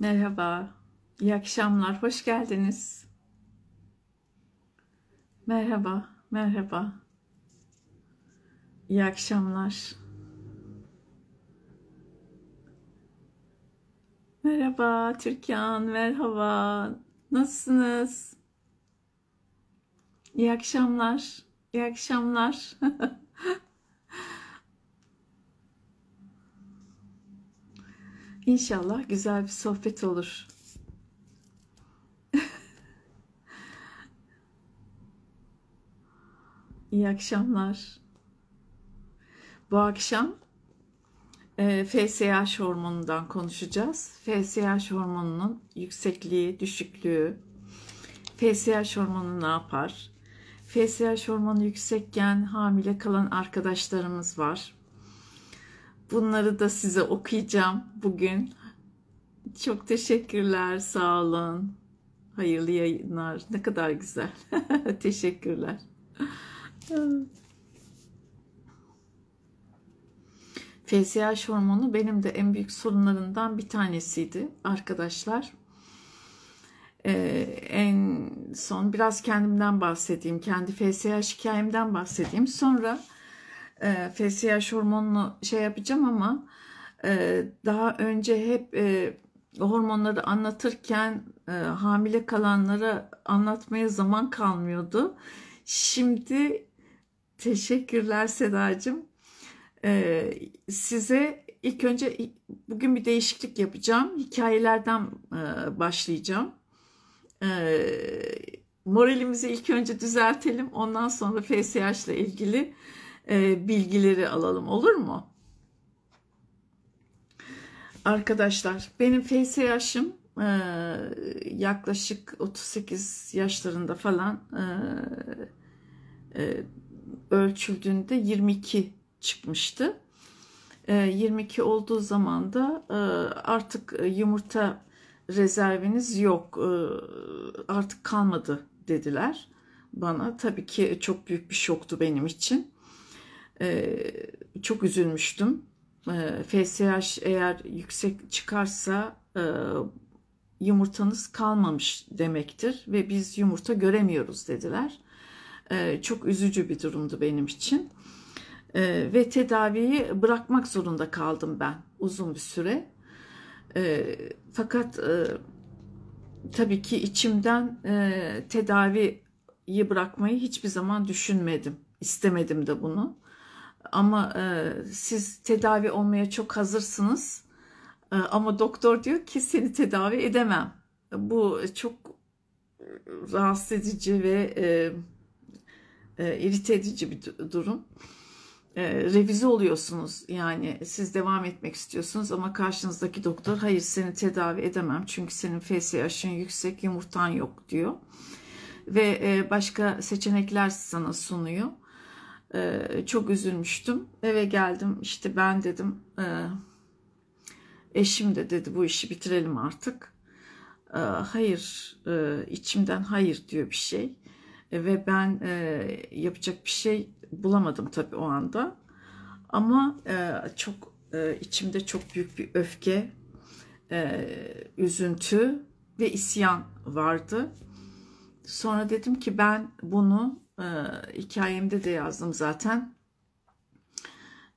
Merhaba, iyi akşamlar, hoş geldiniz. Merhaba, merhaba. İyi akşamlar. Merhaba Türkan, merhaba. Nasılsınız? İyi akşamlar, iyi akşamlar. İnşallah güzel bir sohbet olur. İyi akşamlar. Bu akşam e, FSH hormonundan konuşacağız. FSH hormonunun yüksekliği, düşüklüğü, FSH hormonu ne yapar? FSH hormonu yüksekken hamile kalan arkadaşlarımız var. Bunları da size okuyacağım bugün. Çok teşekkürler, sağ olun. Hayırlı yayınlar. Ne kadar güzel. teşekkürler. FSH hormonu benim de en büyük sorunlarından bir tanesiydi arkadaşlar. Ee, en son biraz kendimden bahsedeyim. Kendi FSH hikayemden bahsedeyim. Sonra e, FSH hormonunu şey yapacağım ama e, daha önce hep e, hormonları anlatırken e, hamile kalanlara anlatmaya zaman kalmıyordu. Şimdi teşekkürler Sedacığım. E, size ilk önce bugün bir değişiklik yapacağım. Hikayelerden e, başlayacağım. E, moralimizi ilk önce düzeltelim. Ondan sonra FSH ile ilgili e, bilgileri alalım olur mu? Arkadaşlar benim FSH'ım e, yaklaşık 38 yaşlarında falan e, e, ölçüldüğünde 22 çıkmıştı. 22 olduğu zaman da artık yumurta rezerviniz yok artık kalmadı dediler bana. Tabii ki çok büyük bir şoktu benim için e, çok üzülmüştüm. E, ee, FSH eğer yüksek çıkarsa e, yumurtanız kalmamış demektir ve biz yumurta göremiyoruz dediler. E, çok üzücü bir durumdu benim için. E, ve tedaviyi bırakmak zorunda kaldım ben uzun bir süre. E, fakat e, tabii ki içimden e, tedaviyi bırakmayı hiçbir zaman düşünmedim. İstemedim de bunu. Ama e, siz tedavi olmaya çok hazırsınız. E, ama doktor diyor ki seni tedavi edemem. Bu çok rahatsız edici ve e, e, irite edici bir durum. E, revize oluyorsunuz yani siz devam etmek istiyorsunuz ama karşınızdaki doktor hayır seni tedavi edemem çünkü senin FSH'ın yüksek yumurtan yok diyor ve e, başka seçenekler sana sunuyor. Ee, çok üzülmüştüm. Eve geldim işte ben dedim ee, eşim de dedi bu işi bitirelim artık. Ee, hayır e, içimden hayır diyor bir şey e, ve ben e, yapacak bir şey bulamadım tabi o anda. Ama çok içimde çok büyük bir öfke, üzüntü ve isyan vardı. Sonra dedim ki ben bunu e, hikayemde de yazdım zaten.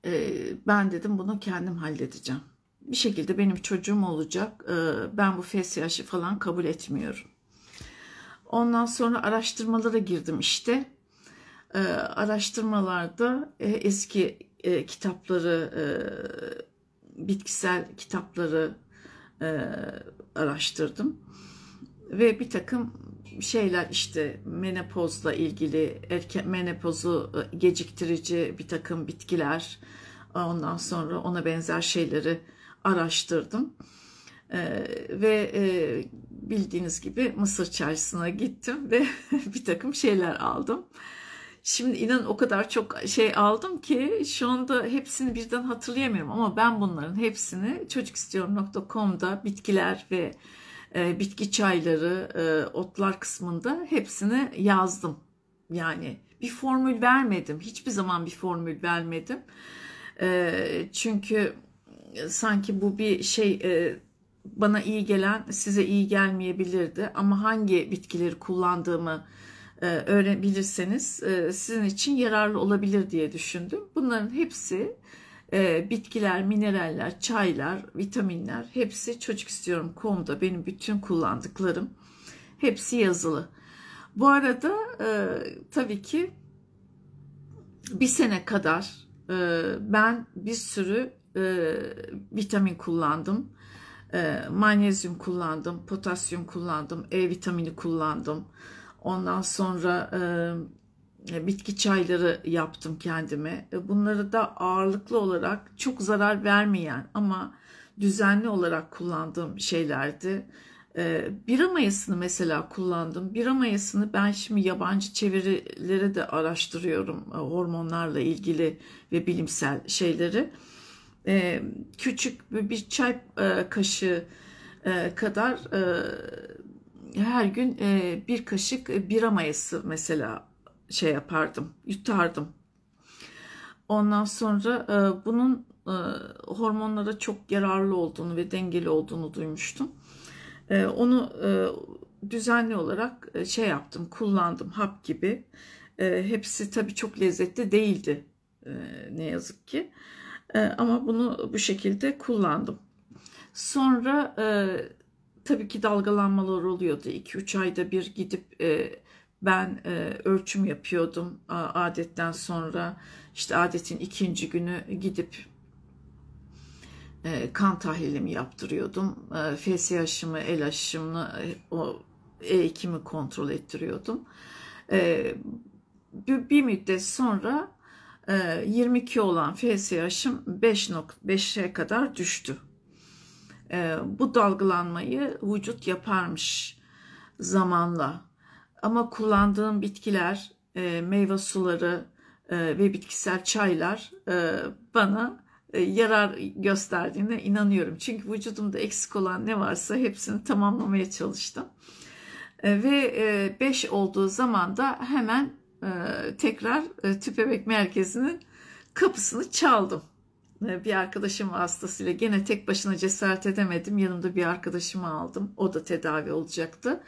E, ben dedim bunu kendim halledeceğim. Bir şekilde benim çocuğum olacak. E, ben bu FSH'i falan kabul etmiyorum. Ondan sonra araştırmalara girdim işte. E, araştırmalarda e, eski e, kitapları, e, bitkisel kitapları e, araştırdım. Ve bir takım şeyler işte menopozla ilgili erken menopozu e, geciktirici bir takım bitkiler e, ondan sonra ona benzer şeyleri araştırdım. Ee, ve e, bildiğiniz gibi Mısır çarşısına gittim ve bir takım şeyler aldım. Şimdi inan o kadar çok şey aldım ki şu anda hepsini birden hatırlayamıyorum ama ben bunların hepsini çocukistiyorum.com'da bitkiler ve e, bitki çayları, e, otlar kısmında hepsini yazdım. Yani bir formül vermedim. Hiçbir zaman bir formül vermedim. E, çünkü sanki bu bir şey bana iyi gelen size iyi gelmeyebilirdi. Ama hangi bitkileri kullandığımı öğrenebilirseniz sizin için yararlı olabilir diye düşündüm. Bunların hepsi e, bitkiler, mineraller, çaylar, vitaminler hepsi çocuk istiyorum komda benim bütün kullandıklarım hepsi yazılı. Bu arada e, tabii ki bir sene kadar e, ben bir sürü e, vitamin kullandım. E, magnezyum kullandım, potasyum kullandım, E vitamini kullandım. Ondan sonra e, e, bitki çayları yaptım kendime. E, bunları da ağırlıklı olarak çok zarar vermeyen ama düzenli olarak kullandığım şeylerdi. E, bira mayasını mesela kullandım. Bira mayasını ben şimdi yabancı çevirilere de araştırıyorum hormonlarla ilgili ve bilimsel şeyleri. Küçük bir çay kaşığı kadar her gün bir kaşık bira mayası mesela şey yapardım, yutardım. Ondan sonra e, bunun e, hormonlara çok yararlı olduğunu ve dengeli olduğunu duymuştum. E, onu e, düzenli olarak e, şey yaptım, kullandım hap gibi. E, hepsi tabii çok lezzetli değildi e, ne yazık ki. E, ama bunu bu şekilde kullandım. Sonra e, tabii ki dalgalanmalar oluyordu. 2-3 ayda bir gidip e, ben e, ölçüm yapıyordum adetten sonra. işte adetin ikinci günü gidip e, kan tahlilimi yaptırıyordum. E, FSH'ımı, el aşımı, o E2'mi kontrol ettiriyordum. E, bir, bir müddet sonra e, 22 olan FSH'ım 5.5'e kadar düştü. E, bu dalgalanmayı vücut yaparmış zamanla. Ama kullandığım bitkiler, e, meyve suları e, ve bitkisel çaylar e, bana e, yarar gösterdiğine inanıyorum. Çünkü vücudumda eksik olan ne varsa hepsini tamamlamaya çalıştım. E, ve 5 e, olduğu zaman da hemen e, tekrar e, Tüpebek Merkezi'nin kapısını çaldım. E, bir arkadaşım vasıtasıyla gene tek başına cesaret edemedim. Yanımda bir arkadaşımı aldım. O da tedavi olacaktı.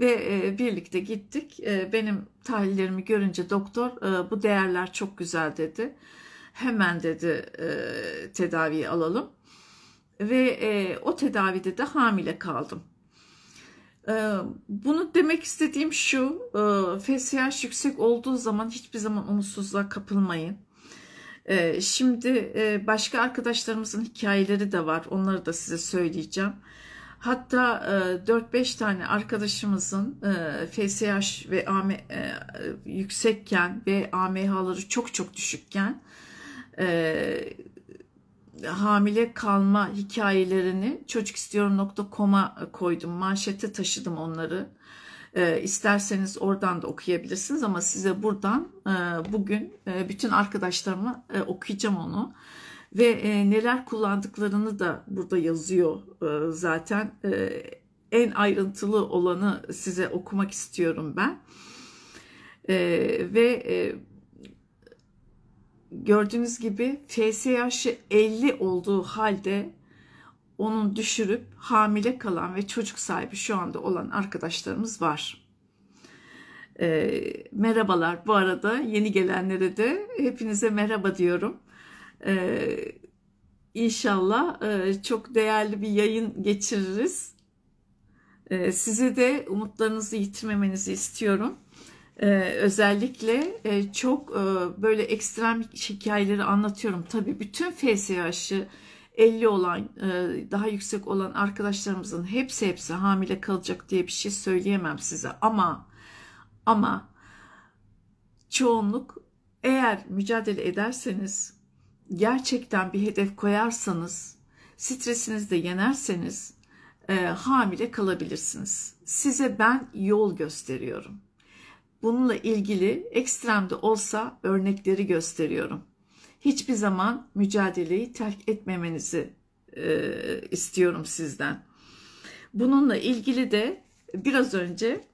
Ve birlikte gittik. benim tahlillerimi görünce doktor bu değerler çok güzel dedi. Hemen dedi e, tedaviyi alalım. Ve o tedavide de hamile kaldım. Bunu demek istediğim şu, FSH yüksek olduğu zaman hiçbir zaman umutsuzluğa kapılmayın. Şimdi başka arkadaşlarımızın hikayeleri de var, onları da size söyleyeceğim. Hatta 4-5 e, tane arkadaşımızın e, FSH ve AM, e, yüksekken ve AMH'ları çok çok düşükken hamile kalma hikayelerini çocukistiyorum.com'a koydum. Manşete taşıdım onları. E, isterseniz oradan da okuyabilirsiniz ama size buradan bugün bütün arkadaşlarıma okuyacağım onu ve e, neler kullandıklarını da burada yazıyor e, zaten. E, en ayrıntılı olanı size okumak istiyorum ben. E, ve e, gördüğünüz gibi FSH'ı 50 olduğu halde onun düşürüp hamile kalan ve çocuk sahibi şu anda olan arkadaşlarımız var. E, merhabalar bu arada yeni gelenlere de hepinize merhaba diyorum. Ee, inşallah e, çok değerli bir yayın geçiririz. Ee, size de umutlarınızı yitirmemenizi istiyorum. Ee, özellikle e, çok e, böyle ekstrem hikayeleri anlatıyorum. Tabii bütün FSH'ı 50 olan, e, daha yüksek olan arkadaşlarımızın hepsi hepsi hamile kalacak diye bir şey söyleyemem size. Ama ama çoğunluk eğer mücadele ederseniz gerçekten bir hedef koyarsanız, stresinizi de yenerseniz e, hamile kalabilirsiniz. Size ben yol gösteriyorum. Bununla ilgili ekstremde olsa örnekleri gösteriyorum. Hiçbir zaman mücadeleyi terk etmemenizi e, istiyorum sizden. Bununla ilgili de biraz önce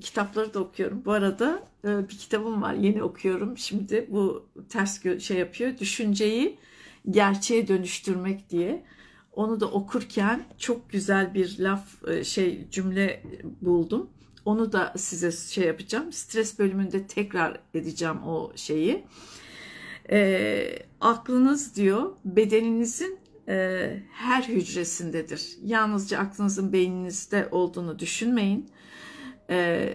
kitapları da okuyorum. Bu arada e, bir kitabım var yeni okuyorum. Şimdi bu ters şey yapıyor. Düşünceyi gerçeğe dönüştürmek diye. Onu da okurken çok güzel bir laf e, şey cümle buldum. Onu da size şey yapacağım. Stres bölümünde tekrar edeceğim o şeyi. E, aklınız diyor bedeninizin e, her hücresindedir. Yalnızca aklınızın beyninizde olduğunu düşünmeyin. E,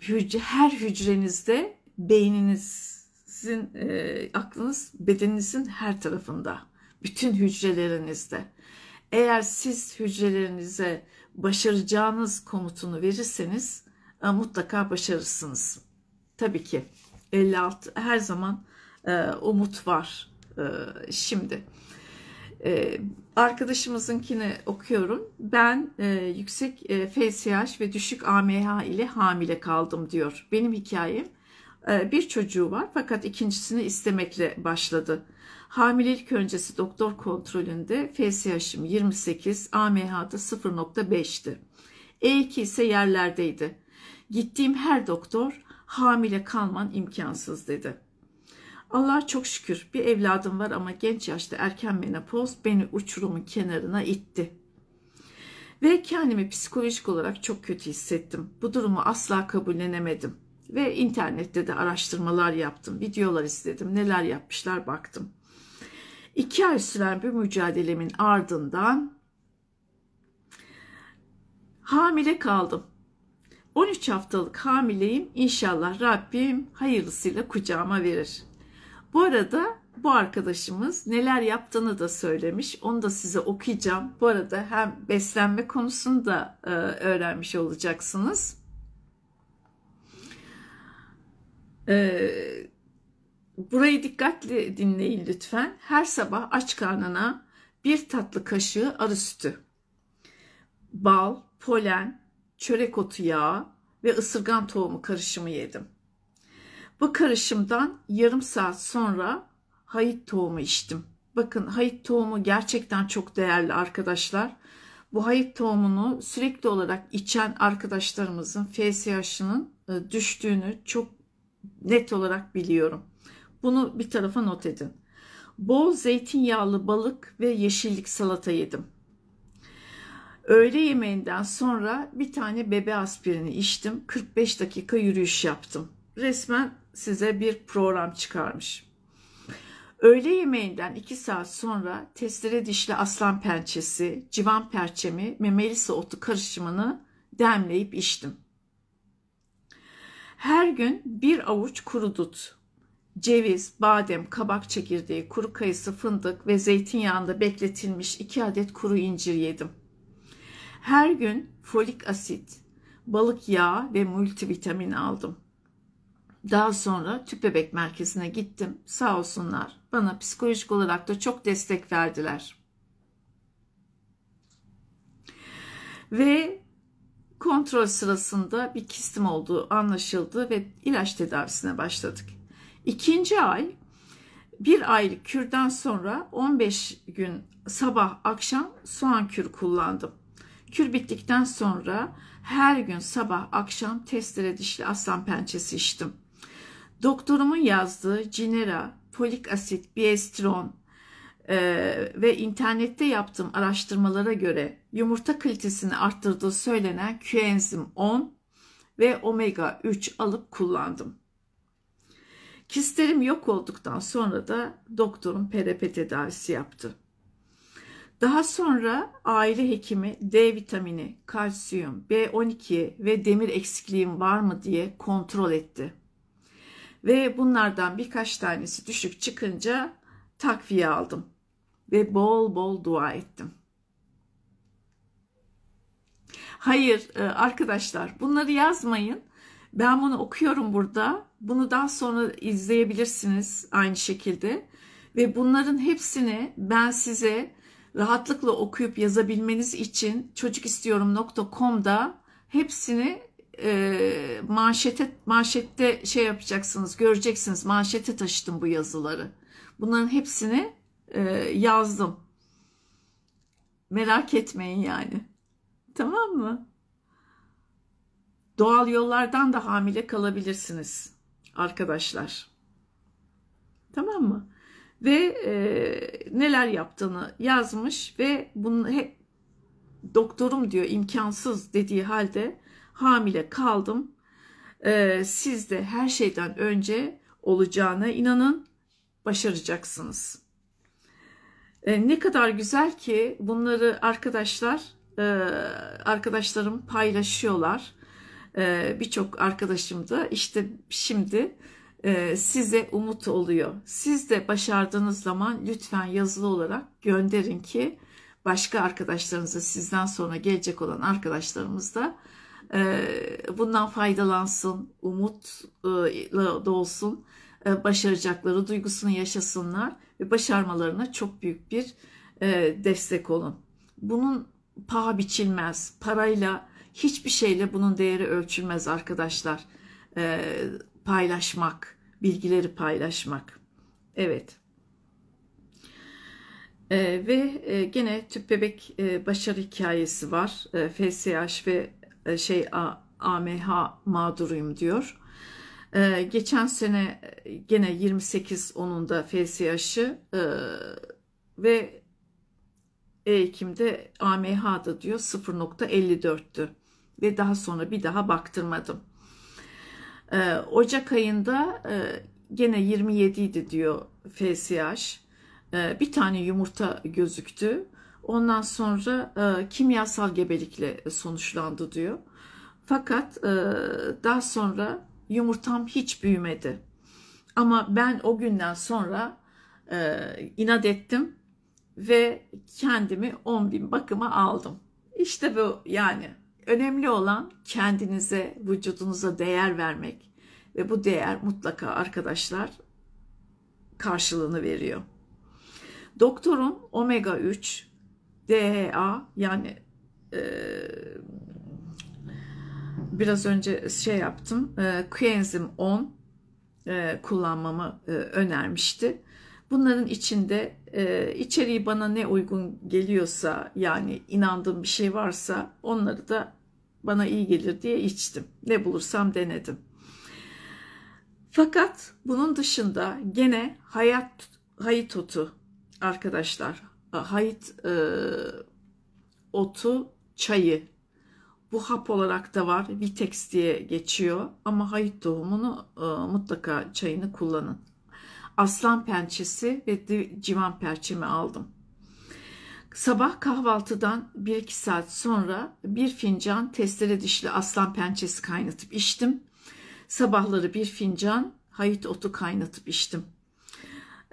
hücre, her hücrenizde beyninizin, e, aklınız bedeninizin her tarafında. Bütün hücrelerinizde. Eğer siz hücrelerinize başaracağınız komutunu verirseniz e, mutlaka başarırsınız. Tabii ki 56 her zaman e, umut var e, şimdi. Ee, arkadaşımızınkini okuyorum. Ben e, yüksek e, FSH ve düşük AMH ile hamile kaldım diyor. Benim hikayem e, bir çocuğu var fakat ikincisini istemekle başladı. Hamilelik öncesi doktor kontrolünde FSH'im 28, AMH'da 0.5'ti. E2 ise yerlerdeydi. Gittiğim her doktor hamile kalman imkansız dedi.'' Allah çok şükür bir evladım var ama genç yaşta erken menopoz beni uçurumun kenarına itti. Ve kendimi psikolojik olarak çok kötü hissettim. Bu durumu asla kabullenemedim. Ve internette de araştırmalar yaptım, videolar izledim, neler yapmışlar baktım. İki ay süren bir mücadelemin ardından hamile kaldım. 13 haftalık hamileyim. İnşallah Rabbim hayırlısıyla kucağıma verir. Bu arada bu arkadaşımız neler yaptığını da söylemiş. Onu da size okuyacağım. Bu arada hem beslenme konusunu da e, öğrenmiş olacaksınız. E, burayı dikkatli dinleyin lütfen. Her sabah aç karnına bir tatlı kaşığı arı sütü, bal, polen, çörek otu yağı ve ısırgan tohumu karışımı yedim. Bu karışımdan yarım saat sonra hayıt tohumu içtim. Bakın hayıt tohumu gerçekten çok değerli arkadaşlar. Bu hayıt tohumunu sürekli olarak içen arkadaşlarımızın FSH'ının e, düştüğünü çok net olarak biliyorum. Bunu bir tarafa not edin. Bol zeytinyağlı balık ve yeşillik salata yedim. Öğle yemeğinden sonra bir tane bebe aspirini içtim. 45 dakika yürüyüş yaptım. Resmen size bir program çıkarmış. Öğle yemeğinden 2 saat sonra testere dişli aslan pençesi, civan perçemi ve melisa otu karışımını demleyip içtim. Her gün bir avuç kuru dut, ceviz, badem, kabak çekirdeği, kuru kayısı, fındık ve zeytinyağında bekletilmiş 2 adet kuru incir yedim. Her gün folik asit, balık yağı ve multivitamin aldım daha sonra tüp bebek merkezine gittim. Sağ olsunlar. Bana psikolojik olarak da çok destek verdiler. Ve kontrol sırasında bir kistim olduğu anlaşıldı ve ilaç tedavisine başladık. İkinci ay bir aylık kürden sonra 15 gün sabah akşam soğan kür kullandım. Kür bittikten sonra her gün sabah akşam testere dişli aslan pençesi içtim. Doktorumun yazdığı Cinera, folik asit, biestron e, ve internette yaptığım araştırmalara göre yumurta kalitesini arttırdığı söylenen küenzim 10 ve omega 3 alıp kullandım. Kistlerim yok olduktan sonra da doktorum PRP tedavisi yaptı. Daha sonra aile hekimi D vitamini, kalsiyum, B12 ve demir eksikliğim var mı diye kontrol etti. Ve bunlardan birkaç tanesi düşük çıkınca takviye aldım ve bol bol dua ettim. Hayır e, arkadaşlar bunları yazmayın. Ben bunu okuyorum burada. Bunu daha sonra izleyebilirsiniz aynı şekilde. Ve bunların hepsini ben size rahatlıkla okuyup yazabilmeniz için çocukistiyorum.com'da hepsini e, manşete manşette şey yapacaksınız göreceksiniz manşete taşıdım bu yazıları. Bunların hepsini e, yazdım. Merak etmeyin yani. Tamam mı? Doğal yollardan da hamile kalabilirsiniz arkadaşlar. Tamam mı? Ve e, neler yaptığını yazmış ve bunu hep doktorum diyor imkansız dediği halde hamile kaldım. Ee, siz de her şeyden önce olacağına inanın, başaracaksınız. Ee, ne kadar güzel ki bunları arkadaşlar, e, arkadaşlarım paylaşıyorlar. Ee, Birçok arkadaşım da işte şimdi e, size umut oluyor. Siz de başardığınız zaman lütfen yazılı olarak gönderin ki başka arkadaşlarınıza sizden sonra gelecek olan arkadaşlarımız da ee, bundan faydalansın, umutla dolsun, e, başaracakları duygusunu yaşasınlar ve başarmalarına çok büyük bir e, destek olun. Bunun paha biçilmez, parayla, hiçbir şeyle bunun değeri ölçülmez arkadaşlar. Ee, paylaşmak, bilgileri paylaşmak. Evet. Ee, ve e, gene tüp bebek e, başarı hikayesi var. E, ee, FSH ve e, şey AMH mağduruyum diyor. E, geçen sene e, gene 28 onun da FSH'ı ve E-Ekim'de AMH'da diyor 0.54'tü ve daha sonra bir daha baktırmadım. Ocak ayında gene 27 idi diyor FSH. Ee, bir tane yumurta gözüktü. Ondan sonra e, kimyasal gebelikle e, sonuçlandı diyor. Fakat e, daha sonra yumurtam hiç büyümedi. Ama ben o günden sonra e, inat ettim ve kendimi 10 bin bakıma aldım. İşte bu yani önemli olan kendinize, vücudunuza değer vermek ve bu değer mutlaka arkadaşlar karşılığını veriyor. Doktorun omega 3 DHA yani e, biraz önce şey yaptım e, q 10 e, kullanmamı e, önermişti. Bunların içinde e, içeriği bana ne uygun geliyorsa yani inandığım bir şey varsa onları da bana iyi gelir diye içtim. Ne bulursam denedim. Fakat bunun dışında gene hayat hayitotu arkadaşlar ee, hayit e, otu çayı. Bu hap olarak da var. Vitex diye geçiyor. Ama hayit tohumunu e, mutlaka çayını kullanın. Aslan pençesi ve civan perçemi aldım. Sabah kahvaltıdan 1-2 saat sonra bir fincan testere dişli aslan pençesi kaynatıp içtim. Sabahları bir fincan hayit otu kaynatıp içtim.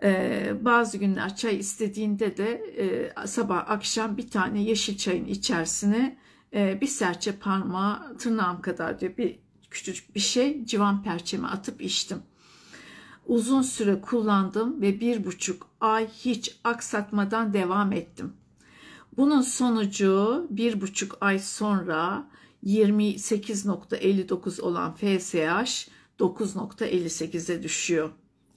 Ee, bazı günler çay istediğinde de e, sabah akşam bir tane yeşil çayın içerisine e, bir serçe parmağı tırnağım kadar diyor bir küçücük bir şey civan perçemi atıp içtim. Uzun süre kullandım ve bir buçuk ay hiç aksatmadan devam ettim. Bunun sonucu bir buçuk ay sonra 28.59 olan FSH 9.58'e düşüyor.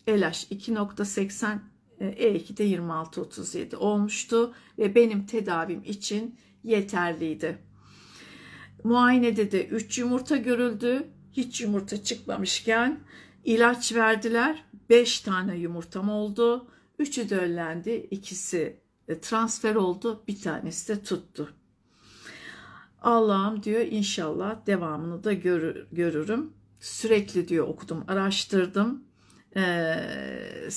LH 2.80 E2'de 2 26.37 olmuştu ve benim tedavim için yeterliydi. Muayenede de 3 yumurta görüldü. Hiç yumurta çıkmamışken ilaç verdiler. 5 tane yumurtam oldu. 3'ü döllendi. ikisi e, transfer oldu. Bir tanesi de tuttu. Allah'ım diyor inşallah devamını da görür, görürüm. Sürekli diyor okudum, araştırdım ee,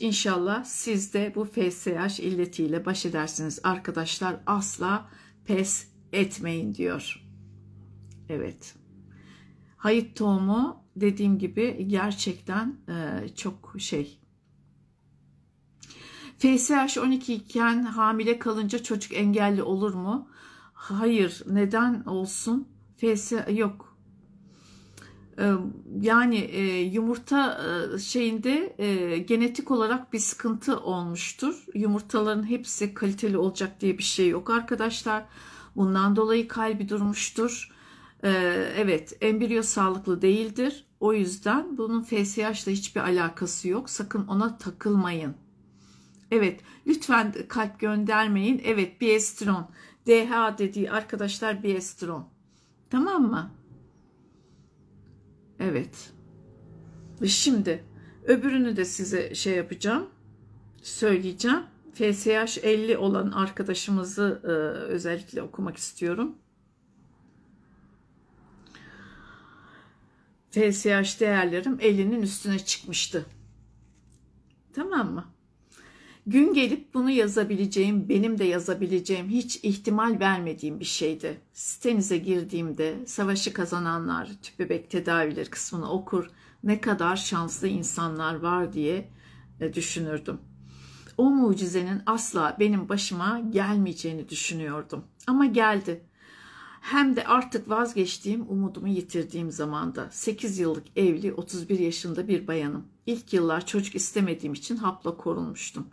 inşallah siz de bu FSH illetiyle baş edersiniz. Arkadaşlar asla pes etmeyin diyor. Evet. Hayıt tohumu dediğim gibi gerçekten e, çok şey FSH 12 iken hamile kalınca çocuk engelli olur mu? Hayır. Neden olsun? FS yok. Ee, yani e, yumurta e, şeyinde e, genetik olarak bir sıkıntı olmuştur. Yumurtaların hepsi kaliteli olacak diye bir şey yok arkadaşlar. Bundan dolayı kalbi durmuştur. Ee, evet embriyo sağlıklı değildir. O yüzden bunun FSH ile hiçbir alakası yok. Sakın ona takılmayın. Evet lütfen kalp göndermeyin. Evet bir biestron. DHA dediği arkadaşlar bir biestron. Tamam mı? Evet. Ve şimdi öbürünü de size şey yapacağım. Söyleyeceğim. FSH 50 olan arkadaşımızı e, özellikle okumak istiyorum. FSH değerlerim elinin üstüne çıkmıştı. Tamam mı? Gün gelip bunu yazabileceğim, benim de yazabileceğim, hiç ihtimal vermediğim bir şeydi. Sitenize girdiğimde savaşı kazananlar tüp bebek tedavileri kısmını okur, ne kadar şanslı insanlar var diye e, düşünürdüm. O mucizenin asla benim başıma gelmeyeceğini düşünüyordum. Ama geldi. Hem de artık vazgeçtiğim, umudumu yitirdiğim zamanda. 8 yıllık evli, 31 yaşında bir bayanım. İlk yıllar çocuk istemediğim için hapla korunmuştum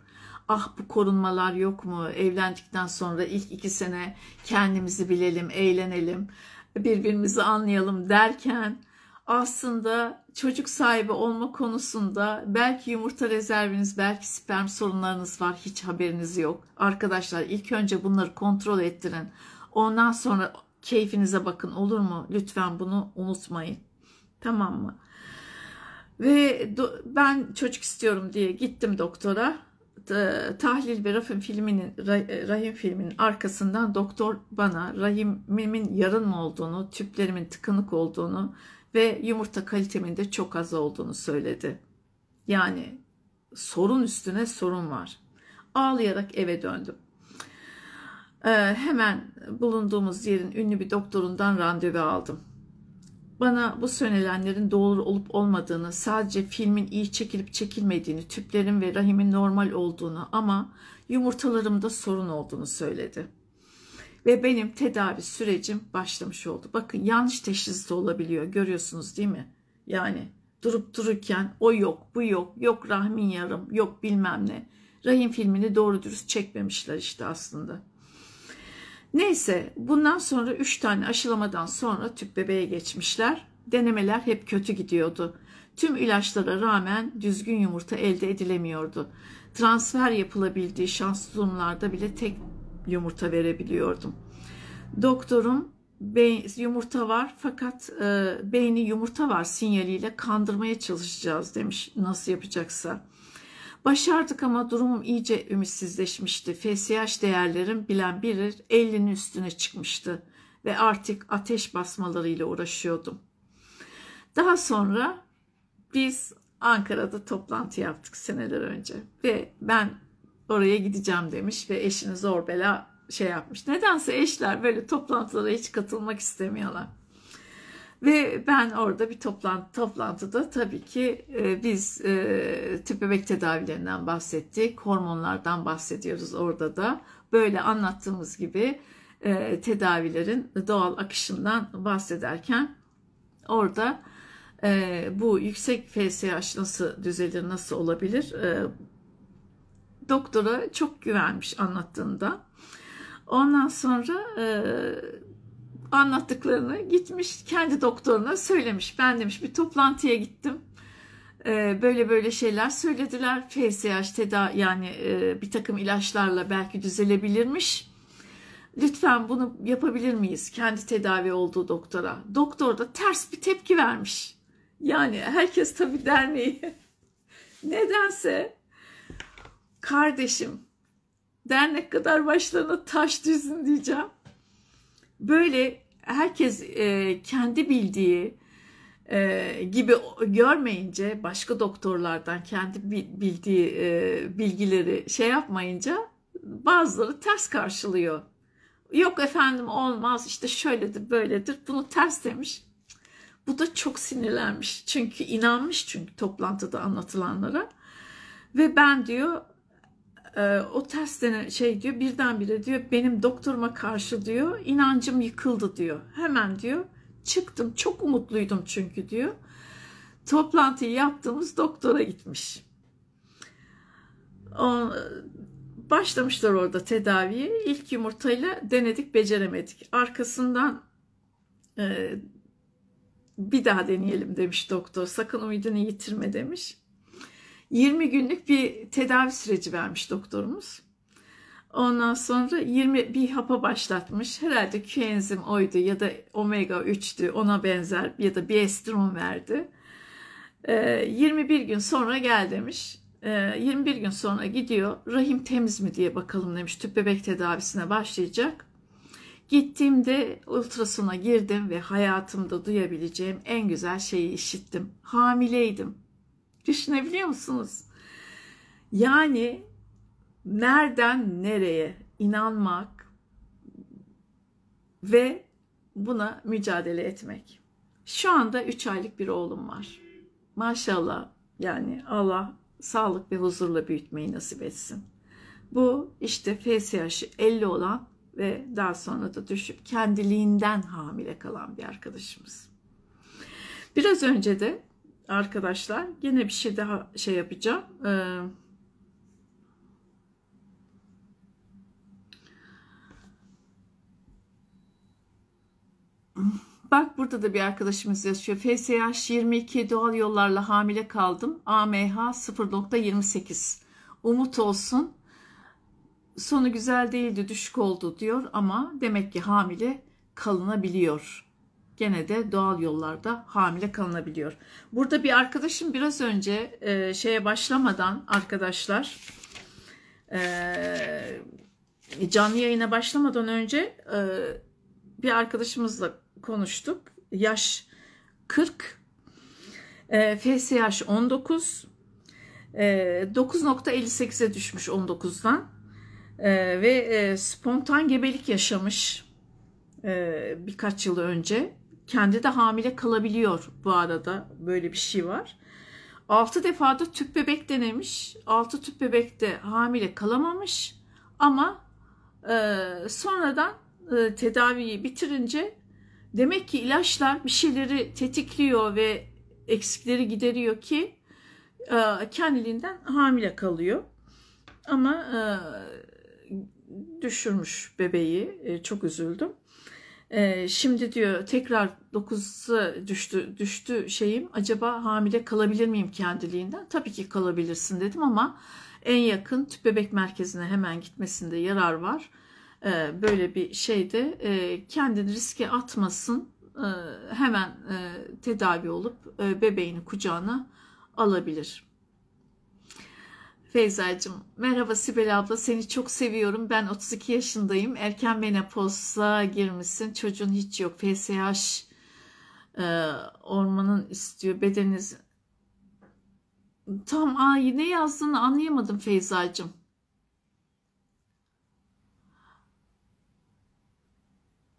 ah bu korunmalar yok mu? Evlendikten sonra ilk iki sene kendimizi bilelim, eğlenelim, birbirimizi anlayalım derken aslında çocuk sahibi olma konusunda belki yumurta rezerviniz, belki sperm sorunlarınız var, hiç haberiniz yok. Arkadaşlar ilk önce bunları kontrol ettirin. Ondan sonra keyfinize bakın olur mu? Lütfen bunu unutmayın. Tamam mı? Ve ben çocuk istiyorum diye gittim doktora ee, Tahlil ve Rahim filminin e, Rahim filminin arkasından doktor bana rahimimin yarın olduğunu, tüplerimin tıkanık olduğunu ve yumurta kalitemin de çok az olduğunu söyledi. Yani sorun üstüne sorun var. Ağlayarak eve döndüm. Ee, hemen bulunduğumuz yerin ünlü bir doktorundan randevu aldım bana bu söylenenlerin doğru olup olmadığını, sadece filmin iyi çekilip çekilmediğini, tüplerin ve rahimin normal olduğunu ama yumurtalarımda sorun olduğunu söyledi. Ve benim tedavi sürecim başlamış oldu. Bakın yanlış teşhis de olabiliyor görüyorsunuz değil mi? Yani durup dururken o yok bu yok yok rahmin yarım yok bilmem ne. Rahim filmini doğru dürüst çekmemişler işte aslında. Neyse bundan sonra 3 tane aşılamadan sonra tüp bebeğe geçmişler. Denemeler hep kötü gidiyordu. Tüm ilaçlara rağmen düzgün yumurta elde edilemiyordu. Transfer yapılabildiği şanslı durumlarda bile tek yumurta verebiliyordum. Doktorum beyin yumurta var fakat e, beyni yumurta var sinyaliyle kandırmaya çalışacağız demiş nasıl yapacaksa. Başardık ama durumum iyice ümitsizleşmişti. FSH değerlerim bilen biri 50'nin üstüne çıkmıştı ve artık ateş basmalarıyla uğraşıyordum. Daha sonra biz Ankara'da toplantı yaptık seneler önce ve ben oraya gideceğim demiş ve eşini zor bela şey yapmış. Nedense eşler böyle toplantılara hiç katılmak istemiyorlar. Ve ben orada bir toplantı toplantıda tabii ki e, biz e, tüp bebek tedavilerinden bahsettik, hormonlardan bahsediyoruz orada da. Böyle anlattığımız gibi e, tedavilerin doğal akışından bahsederken orada e, bu yüksek FSH nasıl düzelir, nasıl olabilir? E, doktora çok güvenmiş anlattığında. Ondan sonra e, anlattıklarını gitmiş kendi doktoruna söylemiş. Ben demiş bir toplantıya gittim. Ee, böyle böyle şeyler söylediler. FSH teda yani e, bir takım ilaçlarla belki düzelebilirmiş. Lütfen bunu yapabilir miyiz? Kendi tedavi olduğu doktora. Doktor da ters bir tepki vermiş. Yani herkes tabii derneği nedense kardeşim dernek kadar başlarına taş düzün diyeceğim böyle herkes e, kendi bildiği e, gibi görmeyince başka doktorlardan kendi bildiği e, bilgileri şey yapmayınca bazıları ters karşılıyor. Yok efendim olmaz işte şöyledir böyledir bunu ters demiş. Bu da çok sinirlenmiş çünkü inanmış çünkü toplantıda anlatılanlara. Ve ben diyor e, o tersine şey diyor birdenbire diyor benim doktoruma karşı diyor inancım yıkıldı diyor. Hemen diyor çıktım çok umutluydum çünkü diyor. Toplantıyı yaptığımız doktora gitmiş. O, başlamışlar orada tedaviye. İlk yumurtayla denedik beceremedik. Arkasından e, bir daha deneyelim demiş doktor. Sakın umudunu yitirme demiş. 20 günlük bir tedavi süreci vermiş doktorumuz. Ondan sonra 20 bir hapa başlatmış. Herhalde Q enzim oydu ya da omega 3'tü ona benzer ya da bir estron verdi. E, ee, 21 gün sonra gel demiş. E, ee, 21 gün sonra gidiyor. Rahim temiz mi diye bakalım demiş. Tüp bebek tedavisine başlayacak. Gittiğimde ultrasona girdim ve hayatımda duyabileceğim en güzel şeyi işittim. Hamileydim. Düşünebiliyor musunuz? Yani nereden nereye inanmak ve buna mücadele etmek. Şu anda 3 aylık bir oğlum var. Maşallah yani Allah sağlık ve huzurla büyütmeyi nasip etsin. Bu işte FSH'i 50 olan ve daha sonra da düşüp kendiliğinden hamile kalan bir arkadaşımız. Biraz önce de arkadaşlar yine bir şey daha şey yapacağım. Ee, Bak burada da bir arkadaşımız yazıyor. FSH 22 doğal yollarla hamile kaldım. AMH 0.28. Umut olsun. Sonu güzel değildi, düşük oldu diyor ama demek ki hamile kalınabiliyor gene de doğal yollarda hamile kalınabiliyor. Burada bir arkadaşım biraz önce e, şeye başlamadan arkadaşlar e, canlı yayına başlamadan önce e, bir arkadaşımızla konuştuk. Yaş 40, e, FSH 19, e, 9.58'e düşmüş 19'dan e, ve e, spontan gebelik yaşamış e, birkaç yıl önce kendi de hamile kalabiliyor bu arada. Böyle bir şey var. 6 defa da tüp bebek denemiş. 6 tüp bebek de hamile kalamamış. Ama e, sonradan e, tedaviyi bitirince demek ki ilaçlar bir şeyleri tetikliyor ve eksikleri gideriyor ki e, kendiliğinden hamile kalıyor. Ama e, düşürmüş bebeği. E, çok üzüldüm. E, şimdi diyor tekrar 9'a düştü, düştü şeyim. Acaba hamile kalabilir miyim kendiliğinden? Tabii ki kalabilirsin dedim ama en yakın tüp bebek merkezine hemen gitmesinde yarar var. E, böyle bir şeyde e, kendini riske atmasın. E, hemen e, tedavi olup e, bebeğini kucağına alabilir. Feyza'cığım merhaba Sibel abla seni çok seviyorum. Ben 32 yaşındayım. Erken menopoza girmişsin. Çocuğun hiç yok. PSH e, ormanın istiyor bedeniniz. Tam aa, ne yazdığını anlayamadım Feyza'cığım.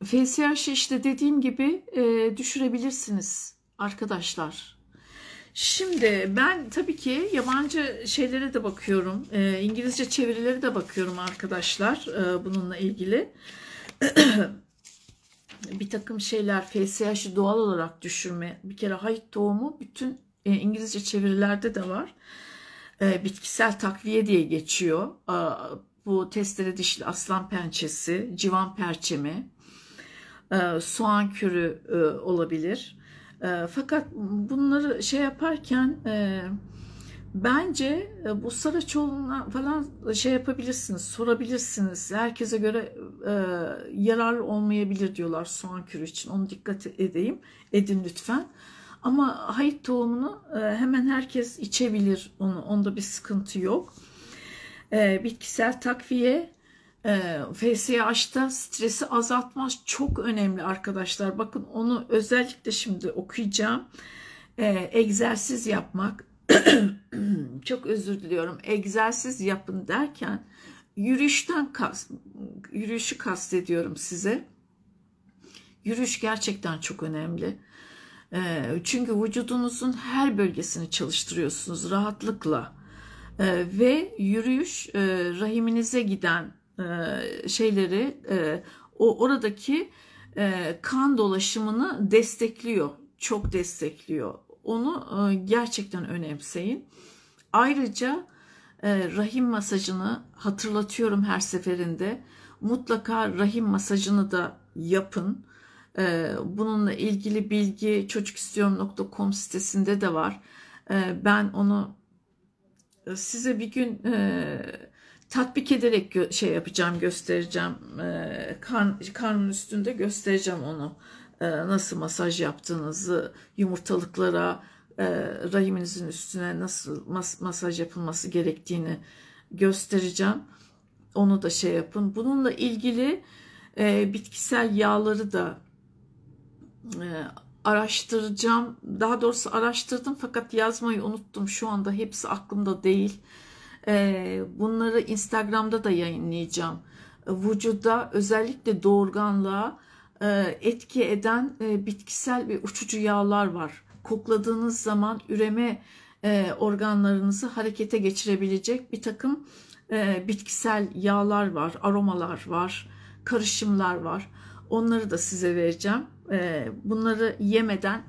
FSH işte dediğim gibi e, düşürebilirsiniz arkadaşlar. Şimdi ben tabii ki yabancı şeylere de bakıyorum. E, İngilizce çevirileri de bakıyorum arkadaşlar e, bununla ilgili. bir takım şeyler FSH'i doğal olarak düşürme. Bir kere hayt doğumu, bütün e, İngilizce çevirilerde de var. E, bitkisel takviye diye geçiyor. E, bu testere dişli aslan pençesi, civan perçemi, e, soğan kürü e, olabilir. E, fakat bunları şey yaparken e, bence e, bu Saraçoğlu'na falan şey yapabilirsiniz, sorabilirsiniz. Herkese göre e, yararlı olmayabilir diyorlar soğan kürü için. Onu dikkat edeyim, edin lütfen. Ama hayıt tohumunu e, hemen herkes içebilir onu. Onda bir sıkıntı yok. E, bitkisel takviye e, ee, FSH'da stresi azaltmaz çok önemli arkadaşlar. Bakın onu özellikle şimdi okuyacağım. E, egzersiz yapmak. çok özür diliyorum. Egzersiz yapın derken yürüyüşten kas, yürüyüşü kastediyorum size. Yürüyüş gerçekten çok önemli. E, çünkü vücudunuzun her bölgesini çalıştırıyorsunuz rahatlıkla. E, ve yürüyüş e, rahiminize giden e, şeyleri e, o oradaki e, kan dolaşımını destekliyor. Çok destekliyor. Onu gerçekten önemseyin. Ayrıca rahim masajını hatırlatıyorum her seferinde. Mutlaka rahim masajını da yapın. bununla ilgili bilgi çocukistiyorum.com sitesinde de var. ben onu size bir gün e, tatbik ederek gö- şey yapacağım göstereceğim e, kan, karnın üstünde göstereceğim onu e, nasıl masaj yaptığınızı yumurtalıklara e, rahiminizin üstüne nasıl mas- masaj yapılması gerektiğini göstereceğim onu da şey yapın bununla ilgili e, bitkisel yağları da e, araştıracağım daha doğrusu araştırdım fakat yazmayı unuttum şu anda hepsi aklımda değil ee, bunları Instagram'da da yayınlayacağım. Ee, vücuda özellikle doğurganlığa e, etki eden e, bitkisel ve uçucu yağlar var. Kokladığınız zaman üreme e, organlarınızı harekete geçirebilecek bir takım bitkisel yağlar var, aromalar var, karışımlar var. Onları da size vereceğim. Bunları yemeden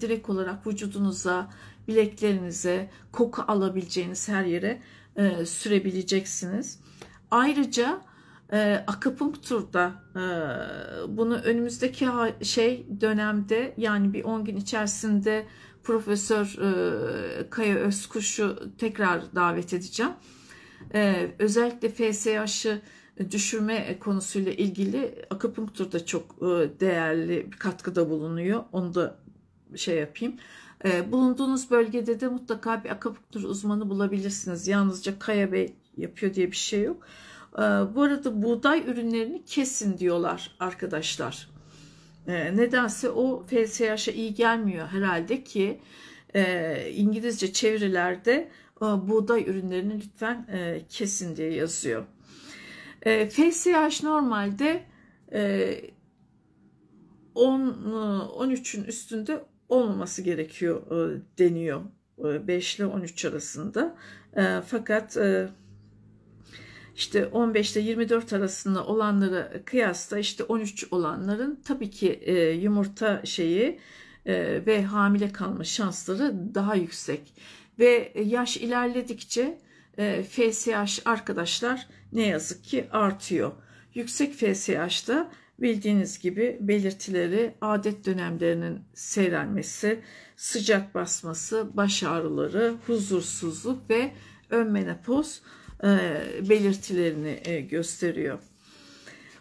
direkt olarak vücudunuza, bileklerinize, koku alabileceğiniz her yere e, sürebileceksiniz. Ayrıca e, Akapunktur'da e, bunu önümüzdeki şey dönemde yani bir 10 gün içerisinde Profesör e, Kaya Özkuş'u tekrar davet edeceğim. E, özellikle FSH'ı düşürme konusuyla ilgili akupunktur da çok e, değerli bir katkıda bulunuyor. Onu da şey yapayım. Ee, bulunduğunuz bölgede de mutlaka bir akupunktur uzmanı bulabilirsiniz. Yalnızca Kaya Bey yapıyor diye bir şey yok. Ee, bu arada buğday ürünlerini kesin diyorlar arkadaşlar. Ee, nedense o FSH'a iyi gelmiyor herhalde ki e, İngilizce çevirilerde e, buğday ürünlerini lütfen e, kesin diye yazıyor. E, FSH normalde 10 13'ün üstünde olmaması gerekiyor e, deniyor e, 5 ile 13 arasında. E, fakat e, işte 15 ile 24 arasında olanlara kıyasla işte 13 olanların tabii ki yumurta şeyi ve hamile kalma şansları daha yüksek. Ve yaş ilerledikçe e, FSH arkadaşlar ne yazık ki artıyor. Yüksek FSH'da Bildiğiniz gibi belirtileri adet dönemlerinin seyrelmesi, sıcak basması, baş ağrıları, huzursuzluk ve ön menopoz e, belirtilerini e, gösteriyor.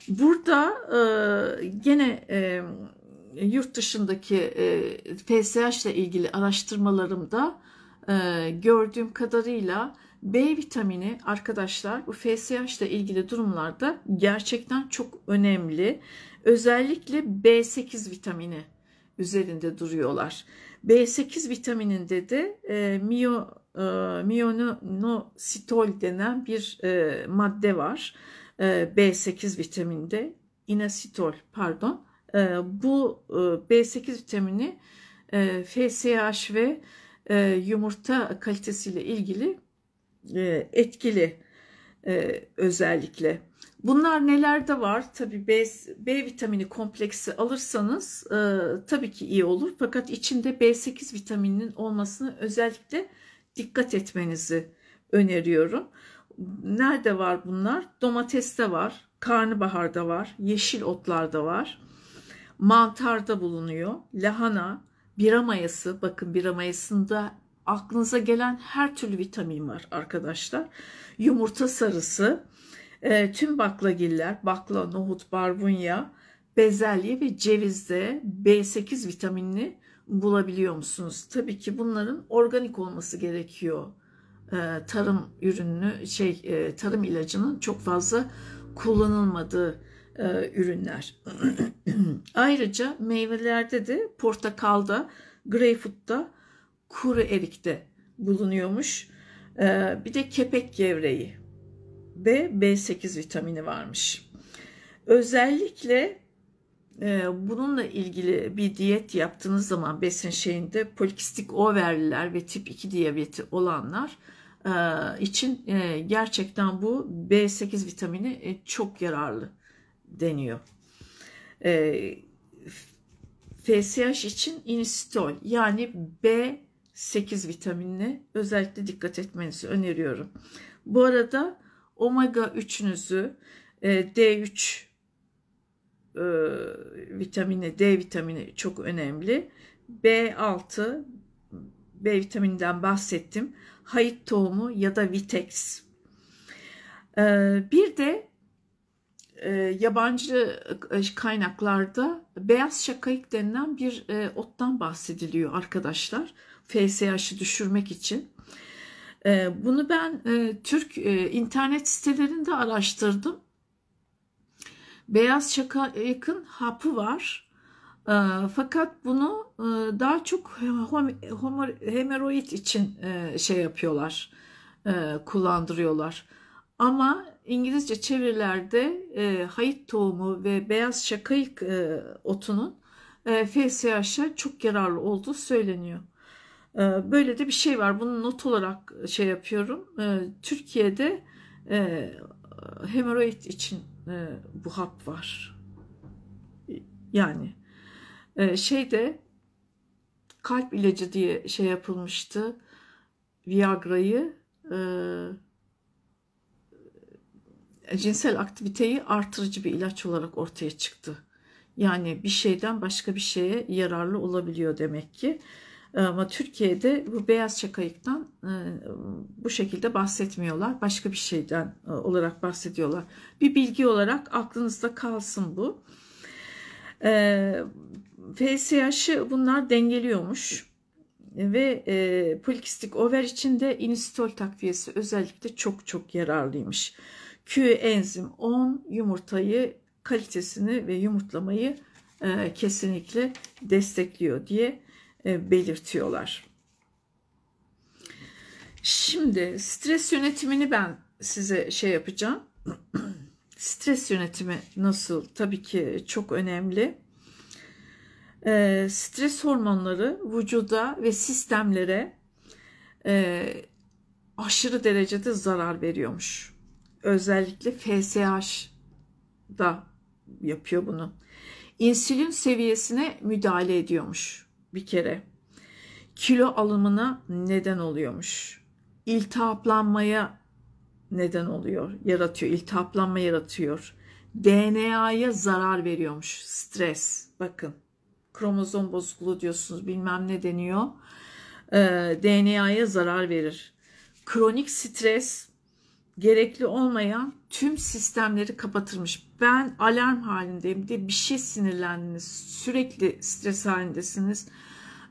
Burada e, gene yurt dışındaki PSH ile ilgili araştırmalarımda gördüğüm kadarıyla B vitamini arkadaşlar bu FSH ile ilgili durumlarda gerçekten çok önemli. Özellikle B8 vitamini üzerinde duruyorlar. B8 vitamininde de e, miyo, e, miyonositol denen bir e, madde var. E, B8 vitaminde inositol pardon. E, bu e, B8 vitamini e, FSH ve e, yumurta kalitesiyle ilgili e, etkili e, özellikle. Bunlar nelerde var? Tabii B, B vitamini kompleksi alırsanız e, tabii ki iyi olur. Fakat içinde B8 vitamininin olmasını özellikle dikkat etmenizi öneriyorum. Nerede var bunlar? Domateste var, karnabaharda var, yeşil otlarda var. Mantarda bulunuyor, lahana, bira mayası. Bakın bira mayasında Aklınıza gelen her türlü vitamin var arkadaşlar. Yumurta sarısı, e, tüm baklagiller, bakla, nohut, barbunya, bezelye ve cevizde B8 vitaminini bulabiliyor musunuz? Tabii ki bunların organik olması gerekiyor. E, tarım ürünü, şey e, tarım ilacının çok fazla kullanılmadığı e, ürünler. Ayrıca meyvelerde de portakalda, greyfootta kuru erikte bulunuyormuş. Ee, bir de kepek gevreği ve B8 vitamini varmış. Özellikle e, bununla ilgili bir diyet yaptığınız zaman besin şeyinde polikistik overliler ve tip 2 diyabeti olanlar e, için e, gerçekten bu B8 vitamini çok yararlı deniyor. FSH için inisitol yani B 8 vitaminle özellikle dikkat etmenizi öneriyorum. Bu arada omega 3'ünüzü e, D3 e, vitamini, D vitamini çok önemli. B6, B vitamininden bahsettim. Hayıt tohumu ya da Vitex. E, bir de yabancı kaynaklarda beyaz şakayık denilen bir ottan bahsediliyor arkadaşlar. FSH'ı düşürmek için. Ee, bunu ben e, Türk e, internet sitelerinde araştırdım. Beyaz şaka yakın hapı var. Ee, fakat bunu e, daha çok hemeroid için şey yapıyorlar, kullandırıyorlar. Ama İngilizce çevirilerde e, hayıt tohumu ve beyaz şakayık e, otunun e, FSH'a çok yararlı olduğu söyleniyor. Ee, böyle de bir şey var. Bunu not olarak e, şey yapıyorum. Ee, Türkiye'de e, hemoroid için e, bu hap var. Yani şeyde kalp ilacı diye şey yapılmıştı. Viagra'yı cinsel aktiviteyi artırıcı bir ilaç olarak ortaya çıktı. Yani bir şeyden başka bir şeye yararlı olabiliyor demek ki. Ama Türkiye'de bu beyaz çakayıktan e, bu şekilde bahsetmiyorlar. Başka bir şeyden e, olarak bahsediyorlar. Bir bilgi olarak aklınızda kalsın bu. E, FSH'ı bunlar dengeliyormuş ve e, polikistik over içinde de inistol takviyesi özellikle çok çok yararlıymış. Q enzim 10 yumurtayı kalitesini ve yumurtlamayı e, kesinlikle destekliyor diye e, belirtiyorlar. Şimdi stres yönetimini ben size şey yapacağım. stres yönetimi nasıl? Tabii ki çok önemli. E, stres hormonları vücuda ve sistemlere e, aşırı derecede zarar veriyormuş. Özellikle FSH da yapıyor bunu. İnsülin seviyesine müdahale ediyormuş bir kere kilo alımına neden oluyormuş. İltihaplanmaya neden oluyor, yaratıyor, iltihaplanma yaratıyor. DNA'ya zarar veriyormuş stres. Bakın kromozom bozukluğu diyorsunuz bilmem ne deniyor. Ee, DNA'ya zarar verir. Kronik stres gerekli olmayan tüm sistemleri kapatırmış. Ben alarm halindeyim diye bir şey sinirlendiniz. Sürekli stres halindesiniz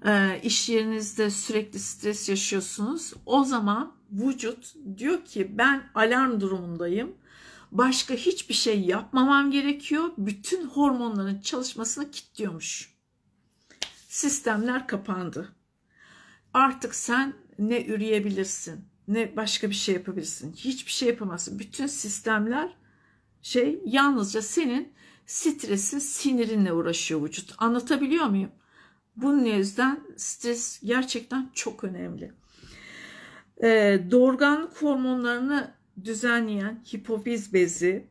e, iş yerinizde sürekli stres yaşıyorsunuz. O zaman vücut diyor ki ben alarm durumundayım. Başka hiçbir şey yapmamam gerekiyor. Bütün hormonların çalışmasını kilitliyormuş. Sistemler kapandı. Artık sen ne üreyebilirsin, ne başka bir şey yapabilirsin. Hiçbir şey yapamazsın. Bütün sistemler şey yalnızca senin stresin, sinirinle uğraşıyor vücut. Anlatabiliyor muyum? Bunun yüzden stres gerçekten çok önemli. E, ee, doğurganlık hormonlarını düzenleyen hipofiz bezi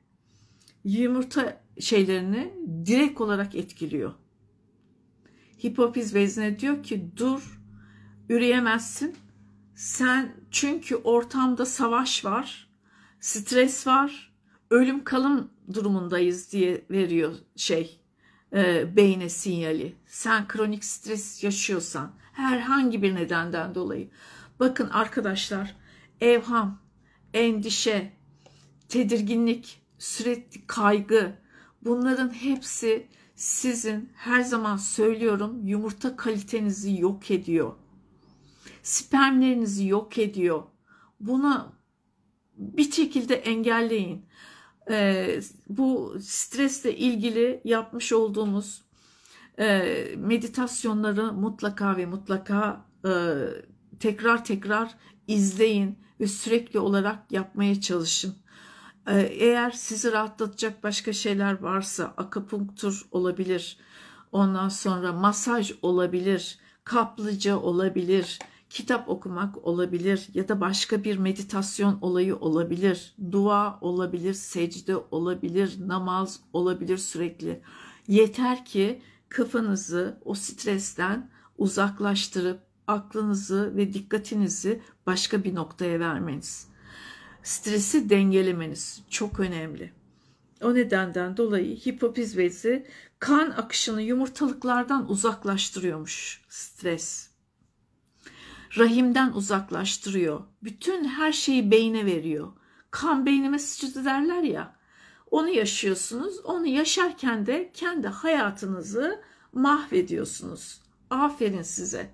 yumurta şeylerini direkt olarak etkiliyor. Hipofiz bezine diyor ki dur üreyemezsin. Sen çünkü ortamda savaş var, stres var, ölüm kalım durumundayız diye veriyor şey e, beyne sinyali. Sen kronik stres yaşıyorsan herhangi bir nedenden dolayı. Bakın arkadaşlar evham, endişe, tedirginlik, sürekli kaygı bunların hepsi sizin her zaman söylüyorum yumurta kalitenizi yok ediyor. Spermlerinizi yok ediyor. Buna bir şekilde engelleyin e, bu stresle ilgili yapmış olduğumuz e, meditasyonları mutlaka ve mutlaka e, tekrar tekrar izleyin ve sürekli olarak yapmaya çalışın. E, eğer sizi rahatlatacak başka şeyler varsa akupunktur olabilir. Ondan sonra masaj olabilir, kaplıca olabilir, kitap okumak olabilir ya da başka bir meditasyon olayı olabilir. Dua olabilir, secde olabilir, namaz olabilir sürekli. Yeter ki kafanızı o stresten uzaklaştırıp aklınızı ve dikkatinizi başka bir noktaya vermeniz. Stresi dengelemeniz çok önemli. O nedenden dolayı hipofiz bezi kan akışını yumurtalıklardan uzaklaştırıyormuş stres rahimden uzaklaştırıyor. Bütün her şeyi beyne veriyor. Kan beynime sıçradı derler ya. Onu yaşıyorsunuz. Onu yaşarken de kendi hayatınızı mahvediyorsunuz. Aferin size.